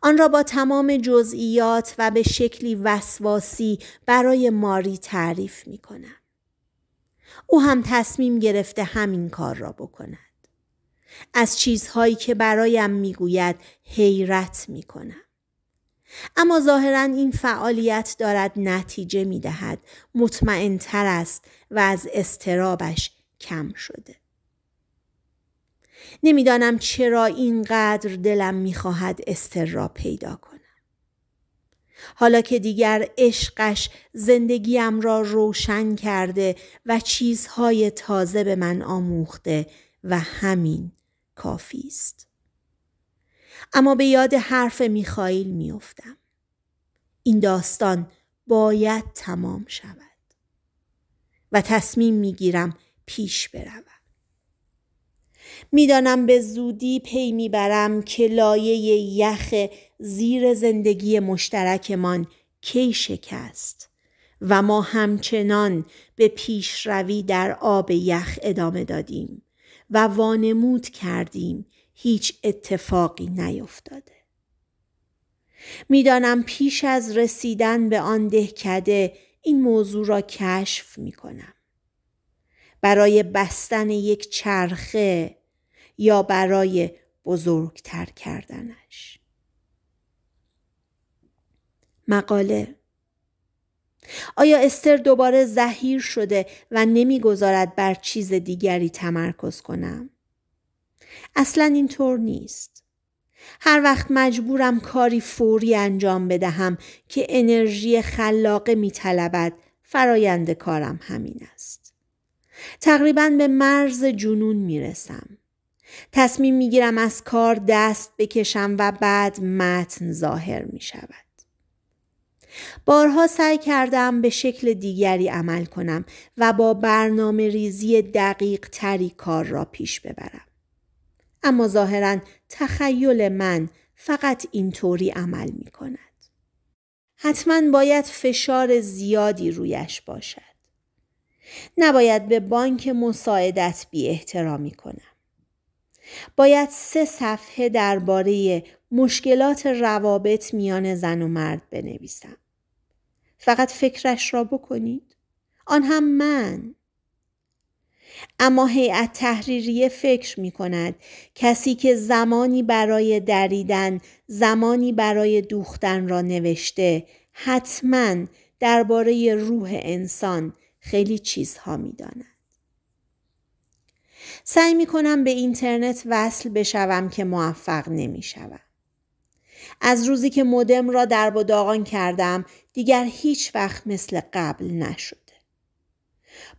[SPEAKER 1] آن را با تمام جزئیات و به شکلی وسواسی برای ماری تعریف می کنم. او هم تصمیم گرفته همین کار را بکند. از چیزهایی که برایم میگوید حیرت می کنم. اما ظاهرا این فعالیت دارد نتیجه می دهد. مطمئن تر است و از استرابش کم شده. نمیدانم چرا اینقدر دلم میخواهد استراب پیدا کنم. حالا که دیگر عشقش زندگیم را روشن کرده و چیزهای تازه به من آموخته و همین کافی است. اما به یاد حرف میخائیل میافتم این داستان باید تمام شود و تصمیم میگیرم پیش بروم میدانم به زودی پی میبرم که لایه یخ زیر زندگی مشترکمان کی شکست و ما همچنان به پیشروی در آب یخ ادامه دادیم و وانمود کردیم هیچ اتفاقی نیفتاده. میدانم پیش از رسیدن به آن دهکده این موضوع را کشف می کنم. برای بستن یک چرخه یا برای بزرگتر کردنش. مقاله آیا استر دوباره زهیر شده و نمیگذارد بر چیز دیگری تمرکز کنم؟ اصلا اینطور نیست. هر وقت مجبورم کاری فوری انجام بدهم که انرژی خلاقه میطلبد فرایند کارم همین است. تقریبا به مرز جنون میرسم. تصمیم میگیرم از کار دست بکشم و بعد متن ظاهر می شود. بارها سعی کردم به شکل دیگری عمل کنم و با برنامه ریزی دقیق تری کار را پیش ببرم. اما ظاهرا تخیل من فقط اینطوری عمل می کند. حتما باید فشار زیادی رویش باشد. نباید به بانک مساعدت بی احترامی کنم. باید سه صفحه درباره مشکلات روابط میان زن و مرد بنویسم. فقط فکرش را بکنید. آن هم من. اما هیئت تحریریه فکر می کند کسی که زمانی برای دریدن زمانی برای دوختن را نوشته حتما درباره روح انسان خیلی چیزها می داند. سعی می کنم به اینترنت وصل بشوم که موفق نمی شوم. از روزی که مودم را در و داغان کردم دیگر هیچ وقت مثل قبل نشد.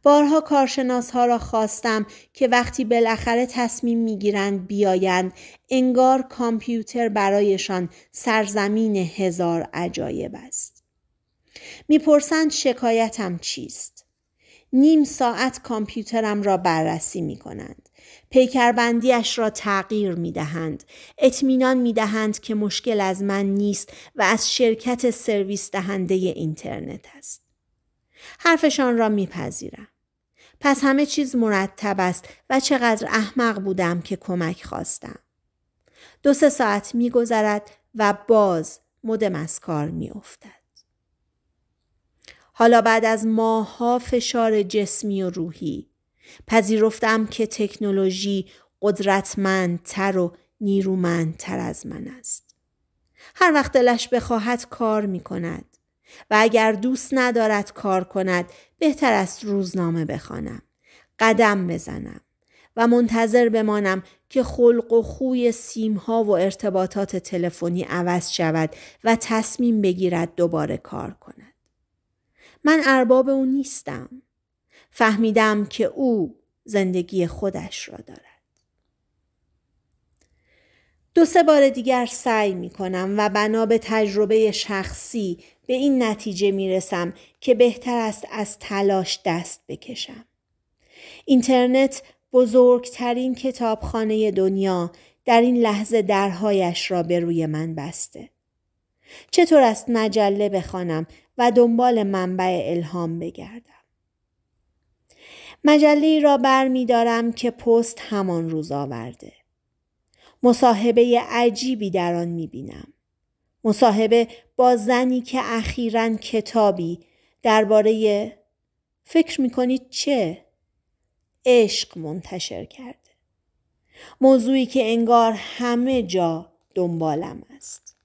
[SPEAKER 1] بارها کارشناس ها را خواستم که وقتی بالاخره تصمیم میگیرند بیایند انگار کامپیوتر برایشان سرزمین هزار عجایب است. میپرسند شکایتم چیست؟ نیم ساعت کامپیوترم را بررسی می کنند. پیکربندیش را تغییر می دهند. اطمینان می دهند که مشکل از من نیست و از شرکت سرویس دهنده اینترنت است. حرفشان را میپذیرم. پس همه چیز مرتب است و چقدر احمق بودم که کمک خواستم. دو سه ساعت میگذرد و باز مدم از کار میافتد. حالا بعد از ماها فشار جسمی و روحی پذیرفتم که تکنولوژی قدرتمندتر و نیرومندتر از من است. هر وقت دلش بخواهد کار می و اگر دوست ندارد کار کند بهتر است روزنامه بخوانم قدم بزنم و منتظر بمانم که خلق و خوی سیمها و ارتباطات تلفنی عوض شود و تصمیم بگیرد دوباره کار کند. من ارباب او نیستم. فهمیدم که او زندگی خودش را دارد. دو سه بار دیگر سعی می کنم و بنا به تجربه شخصی به این نتیجه میرسم که بهتر است از تلاش دست بکشم. اینترنت بزرگترین کتابخانه دنیا در این لحظه درهایش را به روی من بسته. چطور است مجله بخوانم و دنبال منبع الهام بگردم؟ مجله را برمیدارم که پست همان روز آورده. مصاحبه عجیبی در آن می بینم. مصاحبه با زنی که اخیرا کتابی درباره فکر میکنید چه عشق منتشر کرده موضوعی که انگار همه جا دنبالم است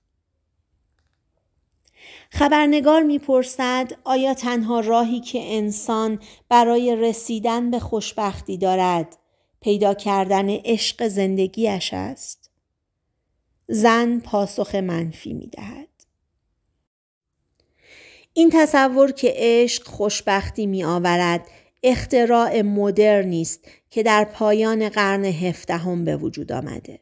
[SPEAKER 1] خبرنگار میپرسد آیا تنها راهی که انسان برای رسیدن به خوشبختی دارد پیدا کردن عشق زندگیش است زن پاسخ منفی میدهد این تصور که عشق خوشبختی می آورد اختراع مدرنی است که در پایان قرن هفدهم به وجود آمده.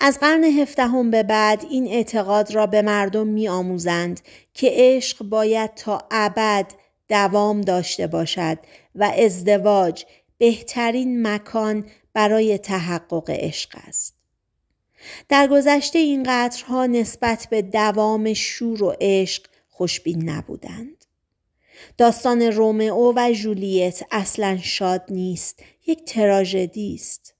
[SPEAKER 1] از قرن هفدهم به بعد این اعتقاد را به مردم می آموزند که عشق باید تا ابد دوام داشته باشد و ازدواج بهترین مکان برای تحقق عشق است. در گذشته این قطرها نسبت به دوام شور و عشق خوشبین نبودند. داستان رومئو و جولیت اصلا شاد نیست یک تراژدی است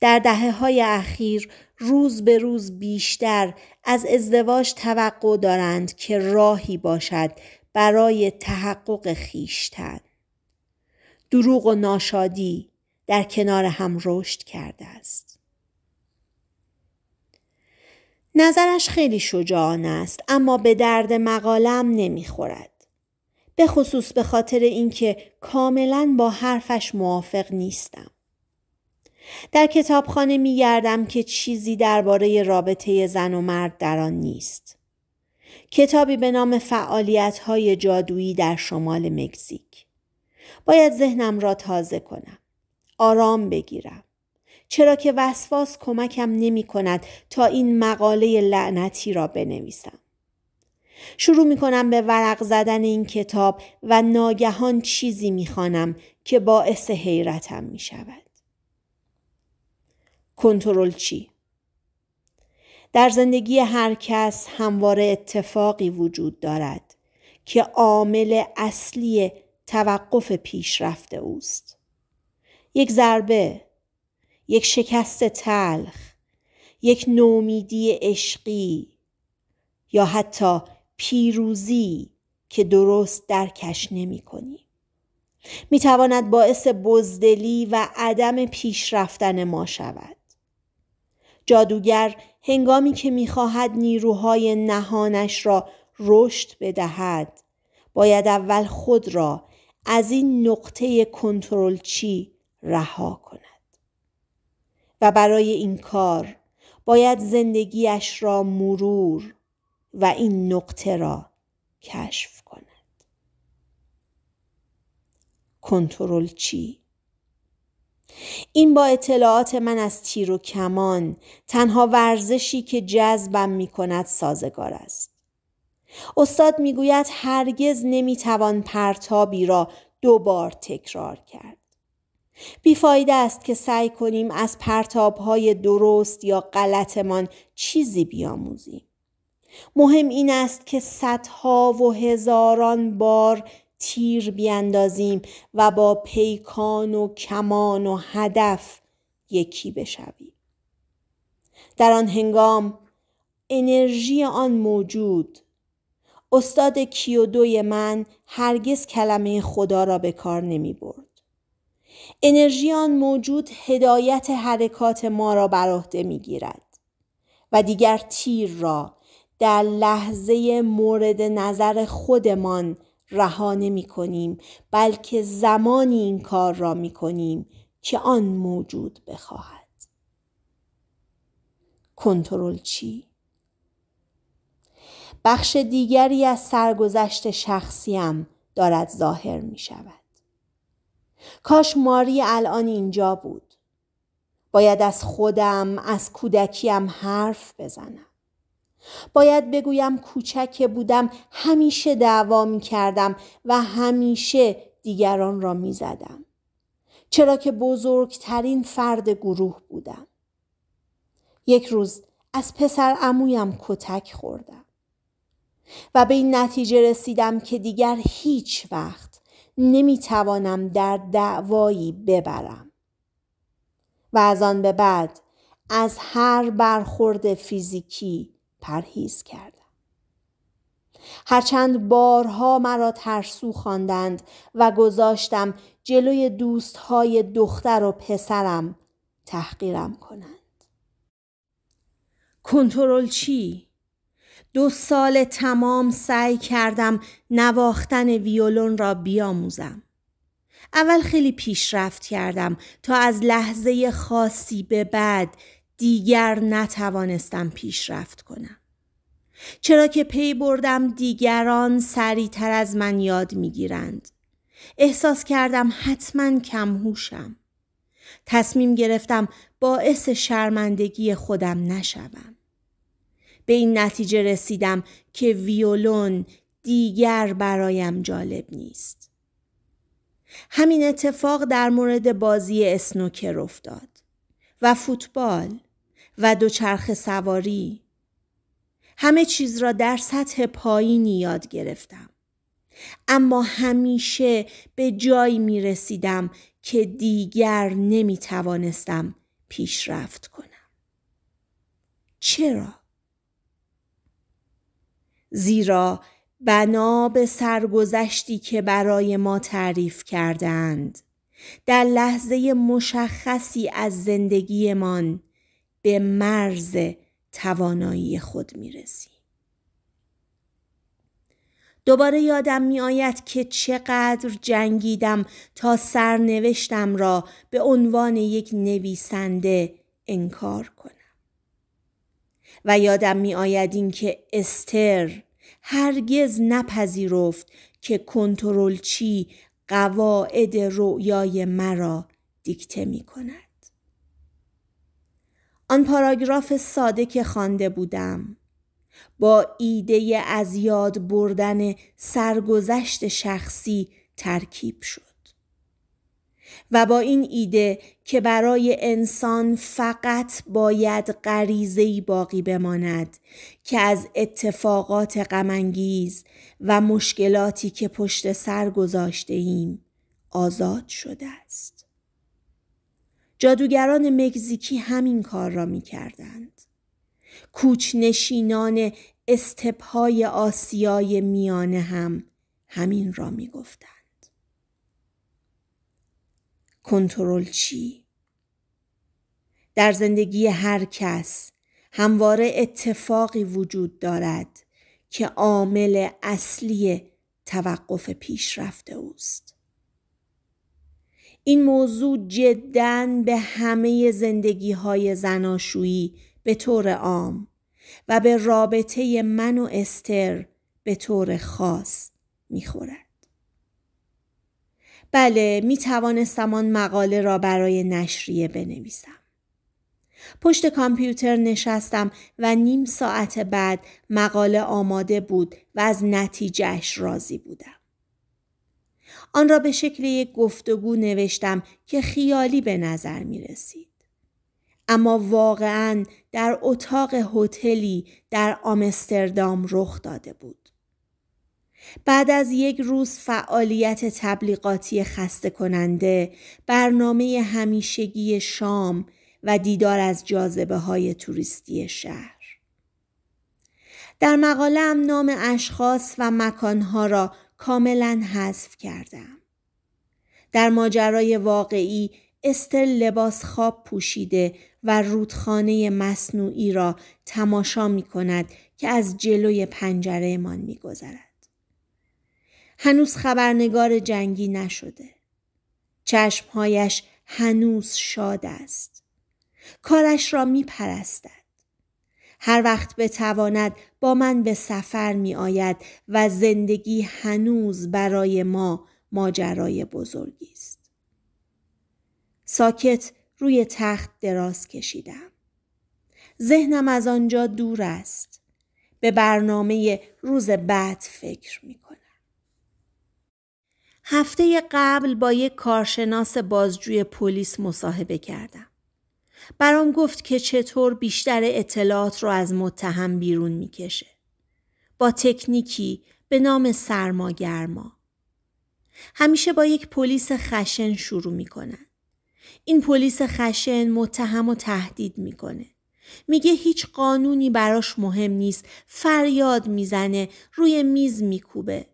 [SPEAKER 1] در دهه های اخیر روز به روز بیشتر از ازدواج توقع دارند که راهی باشد برای تحقق خیشتن دروغ و ناشادی در کنار هم رشد کرده است نظرش خیلی شجاعانه است اما به درد مقالم نمیخورد. به خصوص به خاطر اینکه کاملا با حرفش موافق نیستم. در کتابخانه می گردم که چیزی درباره رابطه زن و مرد در آن نیست. کتابی به نام فعالیت های جادویی در شمال مکزیک. باید ذهنم را تازه کنم. آرام بگیرم. چرا که وسواس کمکم نمی کند تا این مقاله لعنتی را بنویسم. شروع می کنم به ورق زدن این کتاب و ناگهان چیزی می خانم که باعث حیرتم می شود. کنترل چی؟ در زندگی هر کس همواره اتفاقی وجود دارد که عامل اصلی توقف پیشرفت اوست. یک ضربه، یک شکست تلخ یک نومیدی عشقی یا حتی پیروزی که درست درکش نمی کنی. می تواند باعث بزدلی و عدم پیش رفتن ما شود. جادوگر هنگامی که میخواهد نیروهای نهانش را رشد بدهد باید اول خود را از این نقطه چی رها کند. و برای این کار باید زندگیش را مرور و این نقطه را کشف کند. کنترل چی؟ این با اطلاعات من از تیر و کمان تنها ورزشی که جذبم می کند سازگار است. استاد میگوید هرگز نمیتوان پرتابی را دوبار تکرار کرد. بیفایده است که سعی کنیم از پرتابهای درست یا غلطمان چیزی بیاموزیم. مهم این است که صدها و هزاران بار تیر بیاندازیم و با پیکان و کمان و هدف یکی بشویم. در آن هنگام انرژی آن موجود استاد کیودوی من هرگز کلمه خدا را به کار نمی برد. انرژی آن موجود هدایت حرکات ما را بر عهده میگیرد و دیگر تیر را در لحظه مورد نظر خودمان رها نمی کنیم بلکه زمانی این کار را می کنیم که آن موجود بخواهد کنترل چی بخش دیگری از سرگذشت شخصیم دارد ظاهر می شود کاش ماری الان اینجا بود باید از خودم از کودکیم حرف بزنم باید بگویم کوچک بودم همیشه دعوا می کردم و همیشه دیگران را می زدم. چرا که بزرگترین فرد گروه بودم. یک روز از پسر امویم کتک خوردم و به این نتیجه رسیدم که دیگر هیچ وقت نمیتوانم در دعوایی ببرم و از آن به بعد از هر برخورد فیزیکی پرهیز کردم هرچند بارها مرا ترسو خواندند و گذاشتم جلوی دوستهای دختر و پسرم تحقیرم کنند کنترل چی دو سال تمام سعی کردم نواختن ویولون را بیاموزم. اول خیلی پیشرفت کردم تا از لحظه خاصی به بعد دیگر نتوانستم پیشرفت کنم. چرا که پی بردم دیگران سریعتر از من یاد میگیرند. احساس کردم حتما کمهوشم. تصمیم گرفتم باعث شرمندگی خودم نشوم. به این نتیجه رسیدم که ویولون دیگر برایم جالب نیست. همین اتفاق در مورد بازی اسنوکر افتاد و فوتبال و دوچرخه سواری همه چیز را در سطح پایینی یاد گرفتم. اما همیشه به جایی می رسیدم که دیگر نمی توانستم پیشرفت کنم. چرا؟ زیرا بنا به سرگذشتی که برای ما تعریف کردند در لحظه مشخصی از زندگیمان به مرز توانایی خود میرسیم دوباره یادم می آید که چقدر جنگیدم تا سرنوشتم را به عنوان یک نویسنده انکار کنم. و یادم می آید این که استر هرگز نپذیرفت که کنترلچی قواعد رؤیای مرا دیکته می کند. آن پاراگراف ساده که خوانده بودم با ایده از یاد بردن سرگذشت شخصی ترکیب شد. و با این ایده که برای انسان فقط باید غریضهای باقی بماند که از اتفاقات غمانگیز و مشکلاتی که پشت سر گذاشته ایم آزاد شده است. جادوگران مکزیکی همین کار را می کردند. کوچنشینان استپهای آسیای میانه هم همین را می کنترل چی در زندگی هر کس همواره اتفاقی وجود دارد که عامل اصلی توقف پیشرفت اوست این موضوع جدا به همه زندگی های زناشویی به طور عام و به رابطه من و استر به طور خاص میخورد. بله می توانستم آن مقاله را برای نشریه بنویسم. پشت کامپیوتر نشستم و نیم ساعت بعد مقاله آماده بود و از نتیجهش راضی بودم. آن را به شکل یک گفتگو نوشتم که خیالی به نظر می رسید. اما واقعا در اتاق هتلی در آمستردام رخ داده بود. بعد از یک روز فعالیت تبلیغاتی خسته کننده، برنامه همیشگی شام و دیدار از جاذبه های توریستی شهر. در مقالم نام اشخاص و مکانها را کاملا حذف کردم. در ماجرای واقعی استر لباس خواب پوشیده و رودخانه مصنوعی را تماشا می کند که از جلوی پنجره من می گذرد. هنوز خبرنگار جنگی نشده. چشمهایش هنوز شاد است. کارش را می پرستد. هر وقت بتواند با من به سفر می آید و زندگی هنوز برای ما ماجرای بزرگی است. ساکت روی تخت دراز کشیدم. ذهنم از آنجا دور است. به برنامه روز بعد فکر می کنم. هفته قبل با یک کارشناس بازجوی پلیس مصاحبه کردم. برام گفت که چطور بیشتر اطلاعات رو از متهم بیرون میکشه. با تکنیکی به نام سرماگرما. همیشه با یک پلیس خشن شروع میکنن. این پلیس خشن متهم و تهدید میکنه. میگه هیچ قانونی براش مهم نیست فریاد میزنه روی میز میکوبه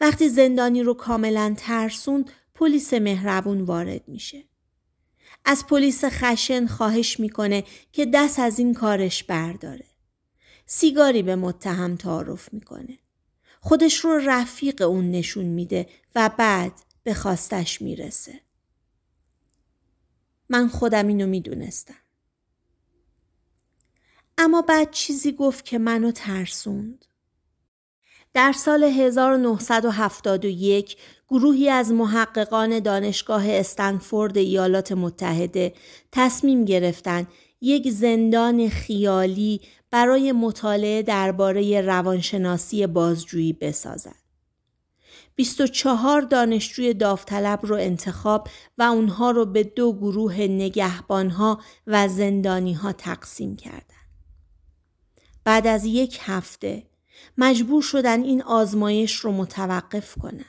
[SPEAKER 1] وقتی زندانی رو کاملا ترسوند پلیس مهربون وارد میشه. از پلیس خشن خواهش میکنه که دست از این کارش برداره. سیگاری به متهم تعارف میکنه. خودش رو رفیق اون نشون میده و بعد به خواستش میرسه. من خودم اینو میدونستم. اما بعد چیزی گفت که منو ترسوند. در سال 1971 گروهی از محققان دانشگاه استنفورد ایالات متحده تصمیم گرفتند یک زندان خیالی برای مطالعه درباره روانشناسی بازجویی بسازند. 24 دانشجوی داوطلب رو انتخاب و اونها رو به دو گروه نگهبانها و زندانیها تقسیم کردند. بعد از یک هفته مجبور شدن این آزمایش رو متوقف کنن.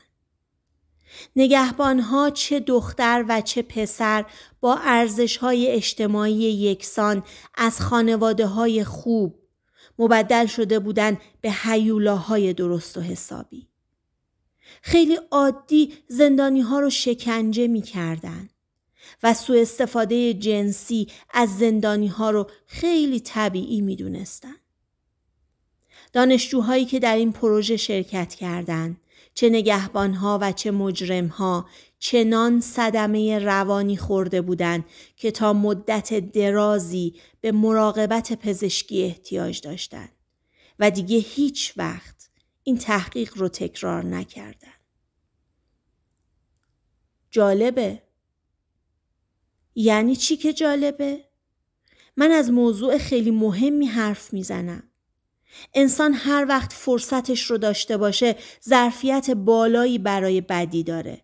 [SPEAKER 1] نگهبانها چه دختر و چه پسر با ارزش های اجتماعی یکسان از خانواده های خوب مبدل شده بودن به حیولاهای درست و حسابی. خیلی عادی زندانی ها رو شکنجه می کردن و سوء استفاده جنسی از زندانی ها رو خیلی طبیعی می دونستن. دانشجوهایی که در این پروژه شرکت کردند چه نگهبانها و چه مجرمها چنان صدمه روانی خورده بودند که تا مدت درازی به مراقبت پزشکی احتیاج داشتند و دیگه هیچ وقت این تحقیق رو تکرار نکردند. جالبه یعنی چی که جالبه؟ من از موضوع خیلی مهمی حرف میزنم. انسان هر وقت فرصتش رو داشته باشه ظرفیت بالایی برای بدی داره.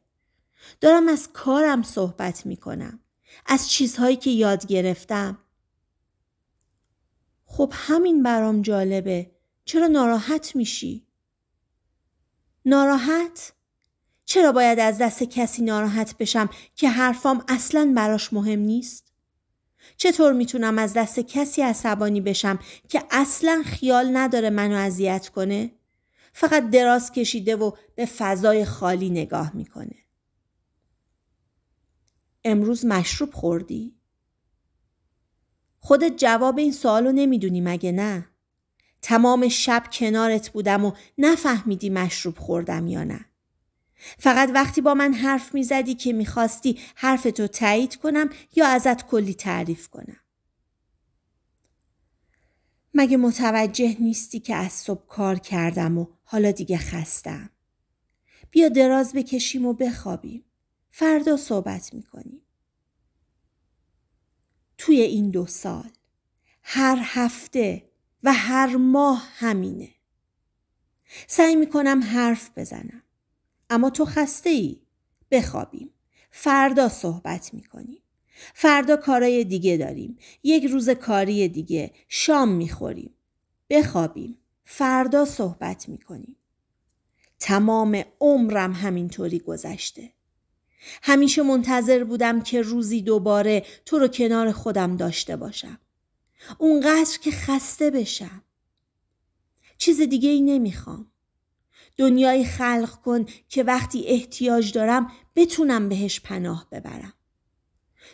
[SPEAKER 1] دارم از کارم صحبت می کنم. از چیزهایی که یاد گرفتم. خب همین برام جالبه. چرا ناراحت میشی؟ ناراحت؟ چرا باید از دست کسی ناراحت بشم که حرفام اصلا براش مهم نیست؟ چطور میتونم از دست کسی عصبانی بشم که اصلا خیال نداره منو اذیت کنه؟ فقط دراز کشیده و به فضای خالی نگاه میکنه. امروز مشروب خوردی؟ خودت جواب این سوالو نمیدونی مگه نه؟ تمام شب کنارت بودم و نفهمیدی مشروب خوردم یا نه. فقط وقتی با من حرف میزدی که میخواستی حرفتو تایید کنم یا ازت کلی تعریف کنم. مگه متوجه نیستی که از صبح کار کردم و حالا دیگه خستم. بیا دراز بکشیم و بخوابیم. فردا صحبت میکنیم. توی این دو سال هر هفته و هر ماه همینه. سعی میکنم حرف بزنم. اما تو خسته ای بخوابیم فردا صحبت میکنیم فردا کارای دیگه داریم یک روز کاری دیگه شام میخوریم بخوابیم فردا صحبت میکنیم تمام عمرم همینطوری گذشته همیشه منتظر بودم که روزی دوباره تو رو کنار خودم داشته باشم اونقدر که خسته بشم چیز دیگه ای نمیخوام دنیایی خلق کن که وقتی احتیاج دارم بتونم بهش پناه ببرم.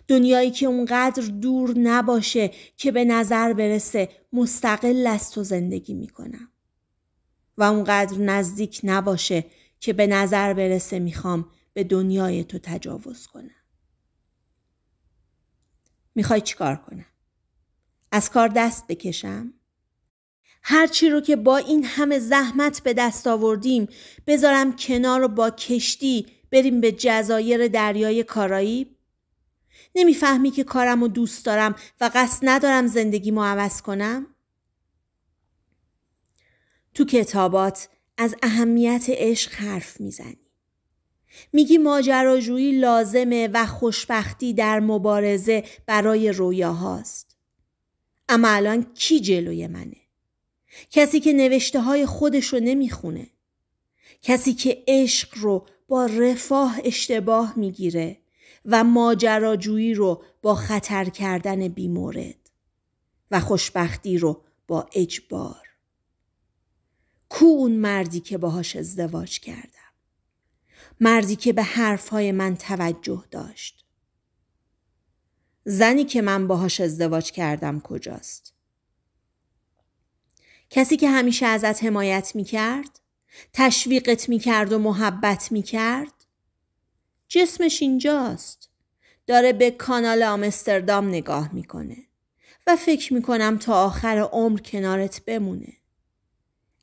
[SPEAKER 1] دنیایی که اونقدر دور نباشه که به نظر برسه مستقل از تو زندگی میکنم. و اونقدر نزدیک نباشه که به نظر برسه میخوام به دنیای تو تجاوز کنم. میخوای چیکار کنم؟ از کار دست بکشم؟ هرچی رو که با این همه زحمت به دست آوردیم بذارم کنار و با کشتی بریم به جزایر دریای کارایی؟ نمیفهمی که کارم و دوست دارم و قصد ندارم زندگیمو عوض کنم؟ تو کتابات از اهمیت عشق حرف میزنی. میگی ماجراجویی لازمه و خوشبختی در مبارزه برای رویاهاست. اما الان کی جلوی منه؟ کسی که نوشته های خودش رو نمیخونه کسی که عشق رو با رفاه اشتباه میگیره و ماجراجویی رو با خطر کردن بیمورد و خوشبختی رو با اجبار کو اون مردی که باهاش ازدواج کردم مردی که به حرفهای من توجه داشت زنی که من باهاش ازدواج کردم کجاست کسی که همیشه ازت حمایت می کرد؟ تشویقت می کرد و محبت می کرد؟ جسمش اینجاست. داره به کانال آمستردام نگاه میکنه و فکر میکنم تا آخر عمر کنارت بمونه.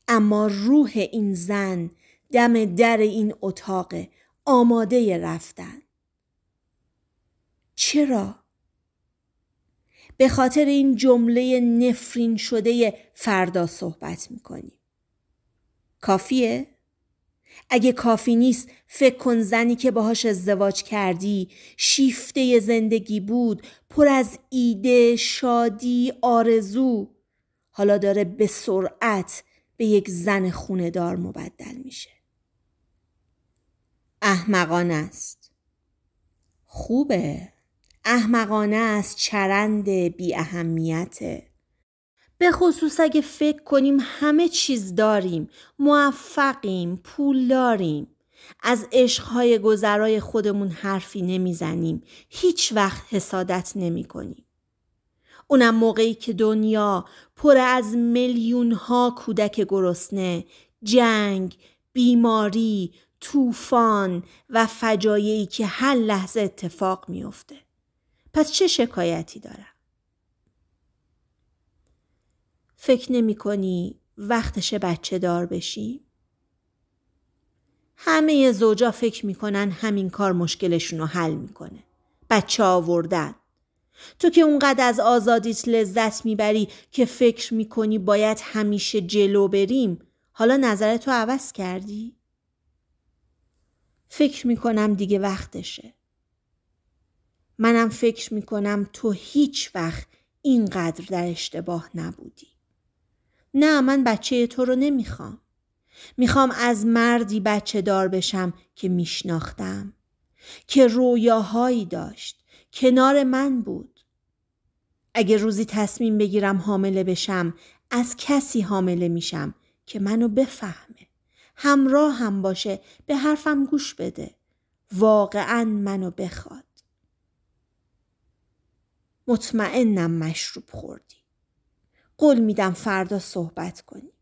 [SPEAKER 1] اما روح این زن دم در این اتاق آماده رفتن. چرا؟ به خاطر این جمله نفرین شده فردا صحبت میکنیم کافیه؟ اگه کافی نیست فکر کن زنی که باهاش ازدواج کردی شیفته زندگی بود پر از ایده شادی آرزو حالا داره به سرعت به یک زن دار مبدل میشه احمقان است خوبه احمقانه از چرند بی اهمیته به خصوص اگه فکر کنیم همه چیز داریم موفقیم پول داریم از عشقهای گذرای خودمون حرفی نمیزنیم هیچ وقت حسادت نمی کنیم. اونم موقعی که دنیا پر از میلیون ها کودک گرسنه جنگ، بیماری، طوفان و فجایعی که هر لحظه اتفاق میافته. پس چه شکایتی دارم؟ فکر نمی کنی وقتش بچه دار بشی؟ همه زوجا فکر میکنن همین کار مشکلشون رو حل میکنه. بچه آوردن. تو که اونقدر از آزادیت لذت میبری که فکر میکنی باید همیشه جلو بریم حالا نظرتو عوض کردی؟ فکر میکنم دیگه وقتشه. منم فکر میکنم تو هیچ وقت اینقدر در اشتباه نبودی. نه من بچه تو رو نمیخوام. میخوام از مردی بچه دار بشم که میشناختم. که رویاهایی داشت. کنار من بود. اگه روزی تصمیم بگیرم حامله بشم از کسی حامله میشم که منو بفهمه. همراه هم باشه به حرفم گوش بده. واقعا منو بخواد. مطمئنم مشروب خوردی. قول میدم فردا صحبت کنی.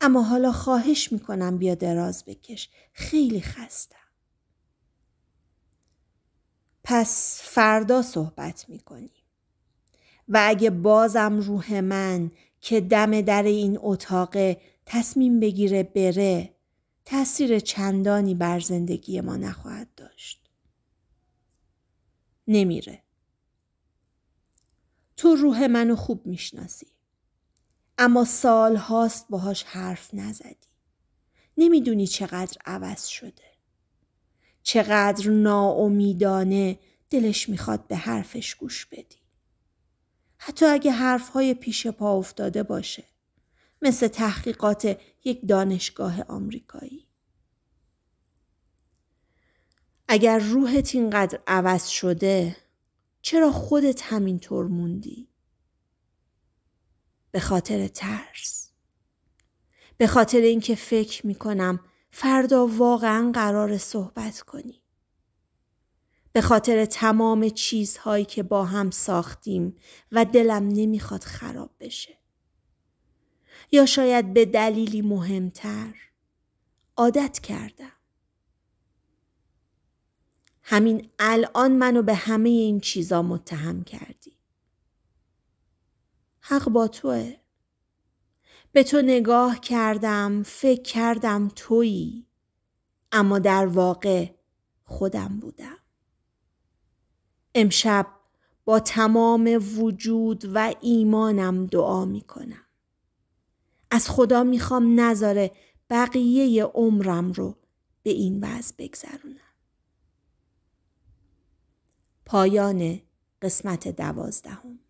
[SPEAKER 1] اما حالا خواهش میکنم بیا دراز بکش. خیلی خستم. پس فردا صحبت میکنیم. و اگه بازم روح من که دم در این اتاق تصمیم بگیره بره تاثیر چندانی بر زندگی ما نخواهد داشت. نمیره. تو روح منو خوب میشناسی اما سال هاست باهاش حرف نزدی نمیدونی چقدر عوض شده چقدر ناامیدانه دلش میخواد به حرفش گوش بدی حتی اگه حرفهای پیش پا افتاده باشه مثل تحقیقات یک دانشگاه آمریکایی اگر روحت اینقدر عوض شده چرا خودت همینطور موندی؟ به خاطر ترس. به خاطر اینکه فکر می کنم فردا واقعا قرار صحبت کنی. به خاطر تمام چیزهایی که با هم ساختیم و دلم نمیخواد خراب بشه. یا شاید به دلیلی مهمتر عادت کردم. همین الان منو به همه این چیزا متهم کردی. حق با توه. به تو نگاه کردم، فکر کردم تویی. اما در واقع خودم بودم. امشب با تمام وجود و ایمانم دعا می کنم. از خدا میخوام نذاره بقیه عمرم رو به این وضع بگذرونم. پایان قسمت دوازدهم